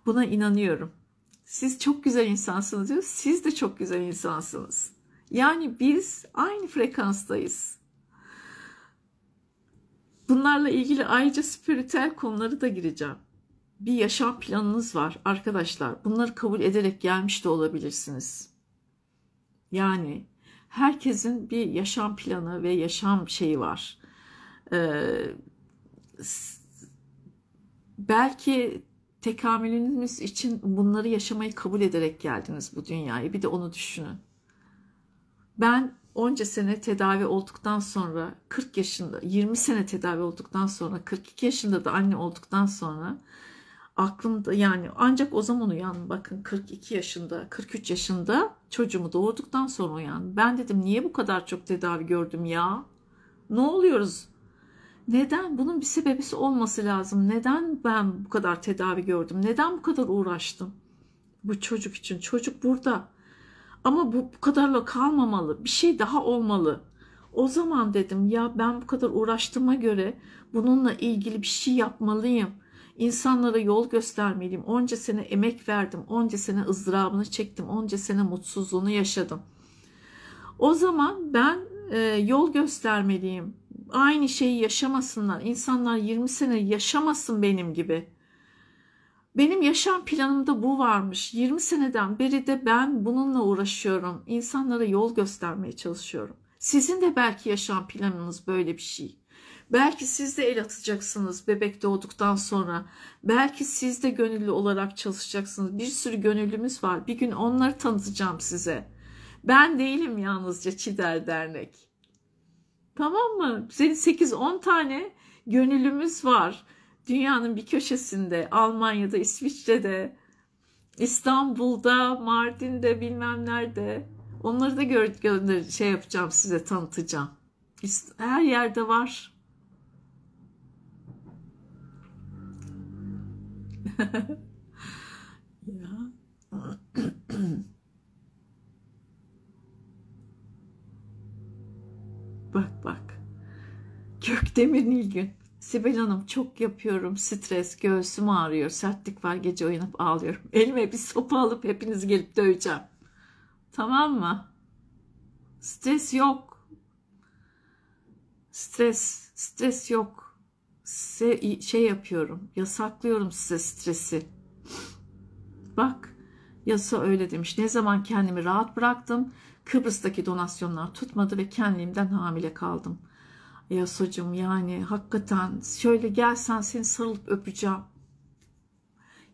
Buna inanıyorum. Siz çok güzel insansınız diyor. Siz de çok güzel insansınız. Yani biz aynı frekanstayız. Bunlarla ilgili ayrıca spiritel konuları da gireceğim. Bir yaşam planınız var arkadaşlar. Bunları kabul ederek gelmiş de olabilirsiniz. Yani herkesin bir yaşam planı ve yaşam şeyi var. Ee, belki tekamülünüz için bunları yaşamayı kabul ederek geldiniz bu dünyaya. Bir de onu düşünün. Ben onca sene tedavi olduktan sonra 40 yaşında, 20 sene tedavi olduktan sonra, 42 yaşında da anne olduktan sonra aklımda yani ancak o zaman uyan bakın 42 yaşında 43 yaşında çocuğumu doğurduktan sonra uyan. Ben dedim niye bu kadar çok tedavi gördüm ya? Ne oluyoruz? Neden? Bunun bir sebebisi olması lazım. Neden ben bu kadar tedavi gördüm? Neden bu kadar uğraştım? Bu çocuk için. Çocuk burada. Ama bu, bu kadarla kalmamalı. Bir şey daha olmalı. O zaman dedim ya ben bu kadar uğraştığıma göre bununla ilgili bir şey yapmalıyım İnsanlara yol göstermeliyim. Onca sene emek verdim. Onca sene ızdırabını çektim. Onca sene mutsuzluğunu yaşadım. O zaman ben e, yol göstermeliyim. Aynı şeyi yaşamasınlar. İnsanlar 20 sene yaşamasın benim gibi. Benim yaşam planımda bu varmış. 20 seneden beri de ben bununla uğraşıyorum. İnsanlara yol göstermeye çalışıyorum. Sizin de belki yaşam planınız böyle bir şey. Belki siz de el atacaksınız bebek doğduktan sonra. Belki siz de gönüllü olarak çalışacaksınız. Bir sürü gönüllümüz var. Bir gün onları tanıtacağım size. Ben değilim yalnızca Çider Dernek. Tamam mı? Senin 8-10 tane gönüllümüz var. Dünyanın bir köşesinde, Almanya'da, İsviçre'de, İstanbul'da, Mardin'de, bilmem nerede. Onları da gör, gönder şey yapacağım size tanıtacağım. Her yerde var. ya. bak bak. Gökdemir Nilgün. Sibel Hanım çok yapıyorum. Stres, göğsüm ağrıyor. Sertlik var gece uyanıp ağlıyorum. Elime bir sopa alıp hepiniz gelip döveceğim. Tamam mı? Stres yok. Stres, stres yok size şey yapıyorum. Yasaklıyorum size stresi. Bak yasa öyle demiş. Ne zaman kendimi rahat bıraktım. Kıbrıs'taki donasyonlar tutmadı ve kendimden hamile kaldım. Yasacım yani hakikaten şöyle gelsen seni sarılıp öpeceğim.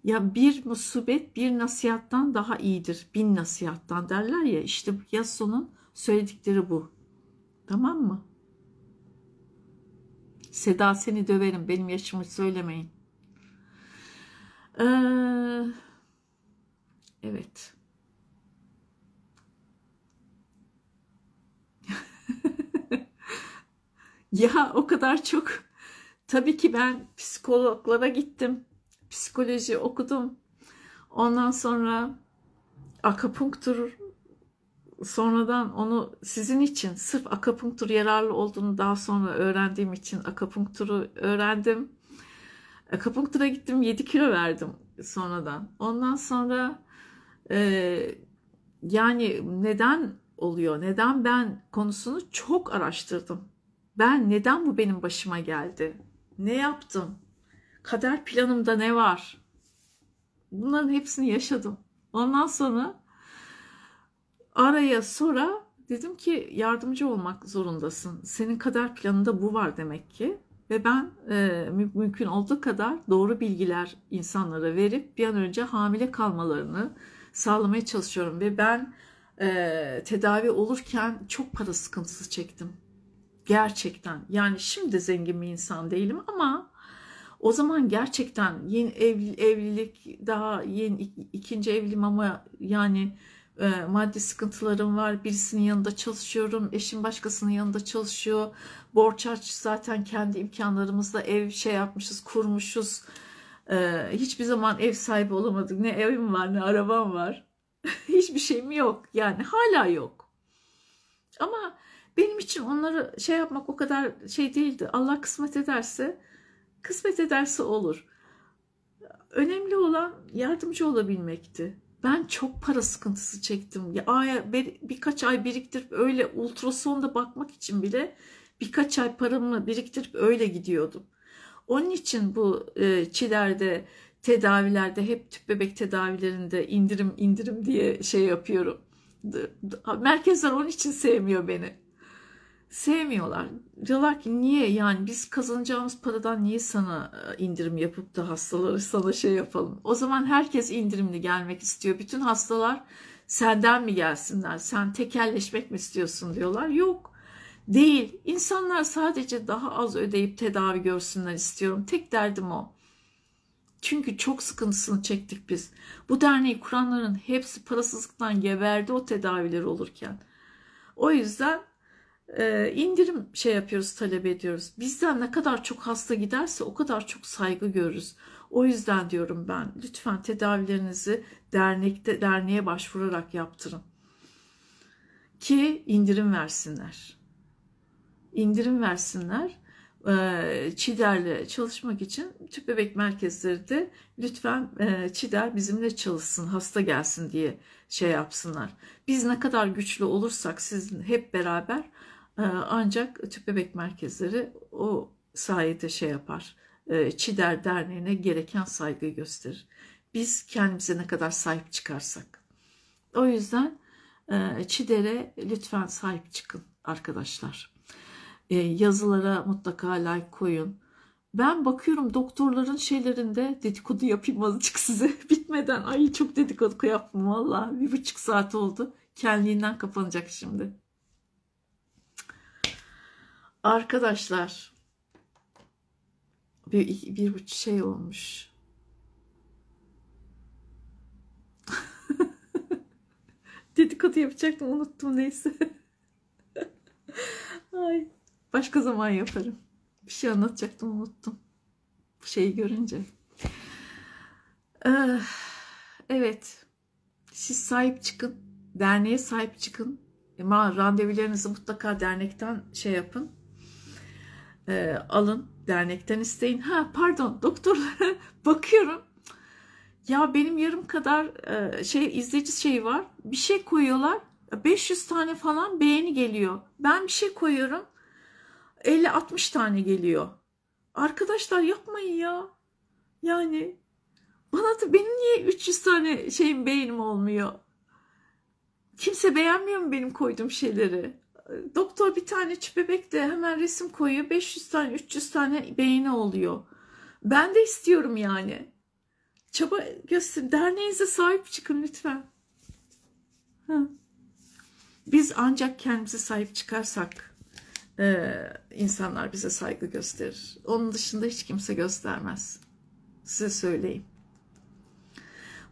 Ya bir musibet bir nasihattan daha iyidir. Bin nasihattan derler ya işte Yaso'nun söyledikleri bu. Tamam mı? Seda seni döverim benim yaşımı söylemeyin. Ee, evet. ya o kadar çok. Tabii ki ben psikologlara gittim. Psikoloji okudum. Ondan sonra akupunktur sonradan onu sizin için sırf akapunktur yararlı olduğunu daha sonra öğrendiğim için akapunkturu öğrendim. Akapunktura gittim 7 kilo verdim sonradan. Ondan sonra e, yani neden oluyor, neden ben konusunu çok araştırdım. Ben neden bu benim başıma geldi? Ne yaptım? Kader planımda ne var? Bunların hepsini yaşadım. Ondan sonra araya sonra dedim ki yardımcı olmak zorundasın. Senin kader planında bu var demek ki. Ve ben e, mü- mümkün olduğu kadar doğru bilgiler insanlara verip bir an önce hamile kalmalarını sağlamaya çalışıyorum. Ve ben e, tedavi olurken çok para sıkıntısı çektim. Gerçekten. Yani şimdi zengin bir insan değilim ama o zaman gerçekten yeni evli, evlilik daha yeni ikinci evliliğim ama yani ee, maddi sıkıntılarım var. Birisinin yanında çalışıyorum. Eşim başkasının yanında çalışıyor. Borç aç zaten kendi imkanlarımızla ev şey yapmışız, kurmuşuz. Ee, hiçbir zaman ev sahibi olamadık. Ne evim var ne arabam var. Hiçbir şeyim yok. Yani hala yok. Ama benim için onları şey yapmak o kadar şey değildi. Allah kısmet ederse kısmet ederse olur. Önemli olan yardımcı olabilmekti ben çok para sıkıntısı çektim. Ya, birkaç ay biriktirip öyle ultrasonda bakmak için bile birkaç ay paramı biriktirip öyle gidiyordum. Onun için bu e, çilerde tedavilerde hep tüp bebek tedavilerinde indirim indirim diye şey yapıyorum. Merkezler onun için sevmiyor beni sevmiyorlar. Diyorlar ki niye yani biz kazanacağımız paradan niye sana e, indirim yapıp da hastaları sana şey yapalım. O zaman herkes indirimli gelmek istiyor. Bütün hastalar senden mi gelsinler? Sen tekelleşmek mi istiyorsun diyorlar. Yok. Değil. İnsanlar sadece daha az ödeyip tedavi görsünler istiyorum. Tek derdim o. Çünkü çok sıkıntısını çektik biz. Bu derneği kuranların hepsi parasızlıktan geberdi o tedavileri olurken. O yüzden e, indirim şey yapıyoruz, talep ediyoruz. Bizden ne kadar çok hasta giderse o kadar çok saygı görürüz. O yüzden diyorum ben lütfen tedavilerinizi dernekte derneğe başvurarak yaptırın. Ki indirim versinler. indirim versinler. E, Çider'le çalışmak için tüp bebek merkezleri de lütfen e, Çider bizimle çalışsın, hasta gelsin diye şey yapsınlar. Biz ne kadar güçlü olursak sizin hep beraber ee, ancak tüp bebek merkezleri o sayede şey yapar. E, Çider Derneği'ne gereken saygı gösterir. Biz kendimize ne kadar sahip çıkarsak. O yüzden e, Çider'e lütfen sahip çıkın arkadaşlar. E, yazılara mutlaka like koyun. Ben bakıyorum doktorların şeylerinde dedikodu yapayım azıcık size bitmeden. Ay çok dedikodu yaptım valla bir buçuk saat oldu. Kendiliğinden kapanacak şimdi. Arkadaşlar bir, bir, bir şey olmuş. Dedikodu yapacaktım unuttum neyse. Ay, başka zaman yaparım. Bir şey anlatacaktım unuttum. Bu şeyi görünce. Eh, evet. Siz sahip çıkın. Derneğe sahip çıkın. Randevularınızı mutlaka dernekten şey yapın e, alın, dernekten isteyin. Ha pardon doktorlara bakıyorum. Ya benim yarım kadar e, şey izleyici şey var. Bir şey koyuyorlar. 500 tane falan beğeni geliyor. Ben bir şey koyuyorum. 50-60 tane geliyor. Arkadaşlar yapmayın ya. Yani bana da benim niye 300 tane şeyim beğenim olmuyor? Kimse beğenmiyor mu benim koyduğum şeyleri? doktor bir tane çip bebekle hemen resim koyuyor. 500 tane 300 tane beğeni oluyor. Ben de istiyorum yani. Çaba gösterin. Derneğinize sahip çıkın lütfen. Hı. Biz ancak kendimize sahip çıkarsak e, insanlar bize saygı gösterir. Onun dışında hiç kimse göstermez. Size söyleyeyim.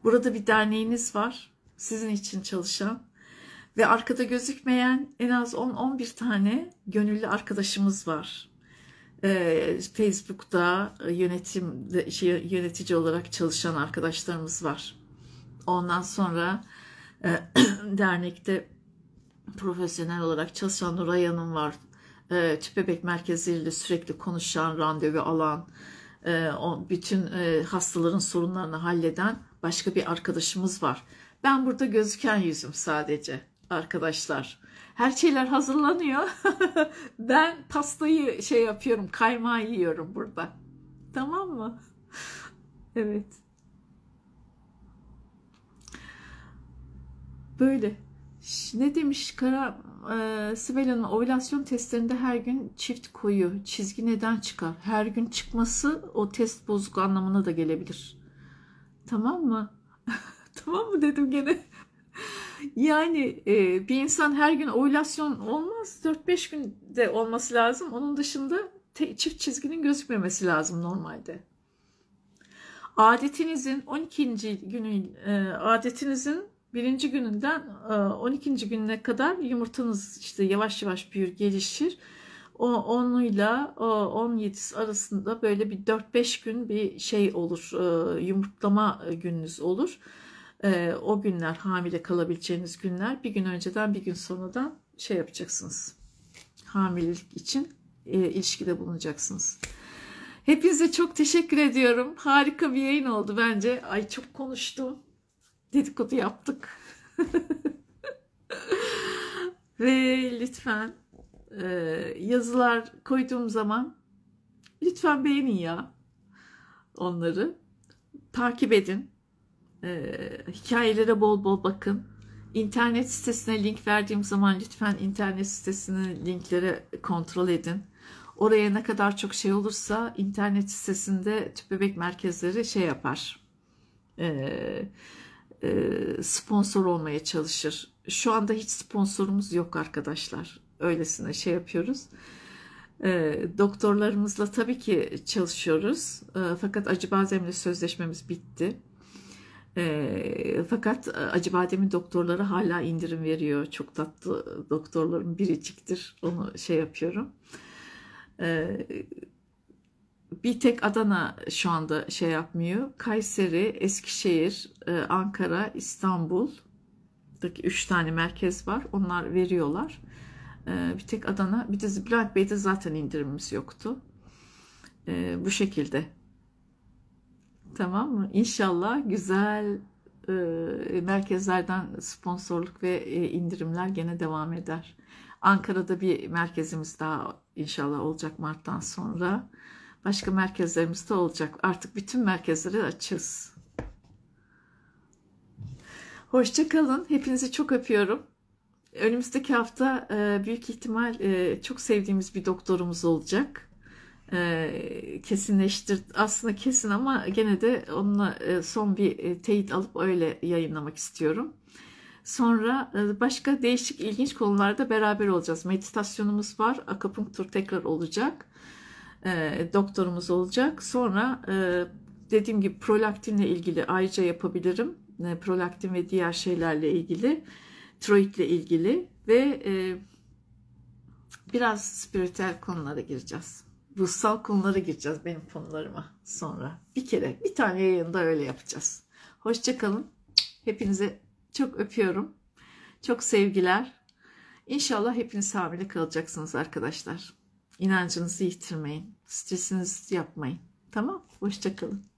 Burada bir derneğiniz var. Sizin için çalışan ve arkada gözükmeyen en az 10-11 tane gönüllü arkadaşımız var. Ee, Facebook'ta e, yönetim şey, yönetici olarak çalışan arkadaşlarımız var. Ondan sonra e, dernekte profesyonel olarak çalışan Nuray Hanım var. E, Tüp Bebek merkeziyle sürekli konuşan, randevu alan, e, o, bütün e, hastaların sorunlarını halleden başka bir arkadaşımız var. Ben burada gözüken yüzüm sadece arkadaşlar. Her şeyler hazırlanıyor. ben pastayı şey yapıyorum, kaymağı yiyorum burada. Tamam mı? evet. Böyle. Ne demiş Kara e, Sibel Hanım? Ovülasyon testlerinde her gün çift koyu çizgi neden çıkar? Her gün çıkması o test bozuk anlamına da gelebilir. Tamam mı? tamam mı dedim gene. Yani e, bir insan her gün ovülasyon olmaz. 4-5 günde olması lazım. Onun dışında te, çift çizginin gözükmemesi lazım normalde. Adetinizin 12. günü e, adetinizin birinci gününden 12. E, gününe kadar yumurtanız işte yavaş yavaş büyür gelişir. O 10'uyla 17'si arasında böyle bir 4-5 gün bir şey olur. E, yumurtlama gününüz olur e, o günler hamile kalabileceğiniz günler bir gün önceden bir gün sonradan şey yapacaksınız. Hamilelik için e, ilişkide bulunacaksınız. Hepinize çok teşekkür ediyorum. Harika bir yayın oldu bence. Ay çok konuştum. Dedikodu yaptık. Ve lütfen e, yazılar koyduğum zaman lütfen beğenin ya onları. Takip edin. E, hikayelere bol bol bakın. İnternet sitesine link verdiğim zaman lütfen internet sitesinin linklere kontrol edin. Oraya ne kadar çok şey olursa internet sitesinde tüp bebek merkezleri şey yapar. Eee e, sponsor olmaya çalışır. Şu anda hiç sponsorumuz yok arkadaşlar. Öylesine şey yapıyoruz. E, doktorlarımızla tabii ki çalışıyoruz. E, fakat acı bazemle sözleşmemiz bitti. Ee, e, fakat Acıbadem'in doktorları hala indirim veriyor. Çok tatlı doktorların biriciktir. Onu şey yapıyorum. E, bir tek Adana şu anda şey yapmıyor. Kayseri, Eskişehir, e, Ankara, İstanbul. 3 tane merkez var. Onlar veriyorlar. E, bir tek Adana. Bir de Bülent Bey'de zaten indirimimiz yoktu. E, bu şekilde Tamam mı? İnşallah güzel e, merkezlerden sponsorluk ve e, indirimler gene devam eder. Ankara'da bir merkezimiz daha inşallah olacak Mart'tan sonra. Başka merkezlerimiz de olacak. Artık bütün merkezleri açız. Hoşçakalın. Hepinizi çok öpüyorum. Önümüzdeki hafta e, büyük ihtimal e, çok sevdiğimiz bir doktorumuz olacak e, kesinleştir aslında kesin ama gene de onunla e, son bir e, teyit alıp öyle yayınlamak istiyorum. Sonra e, başka değişik ilginç konularda beraber olacağız. Meditasyonumuz var. Akupunktur tekrar olacak. E, doktorumuz olacak. Sonra e, dediğim gibi prolaktinle ilgili ayrıca yapabilirim. E, prolaktin ve diğer şeylerle ilgili. Tiroidle ilgili ve e, biraz spiritel konulara gireceğiz ruhsal konulara gireceğiz benim konularıma sonra. Bir kere bir tane yayında öyle yapacağız. Hoşçakalın. Hepinize çok öpüyorum. Çok sevgiler. İnşallah hepiniz hamile kalacaksınız arkadaşlar. İnancınızı yitirmeyin. Stresinizi yapmayın. Tamam. Hoşçakalın.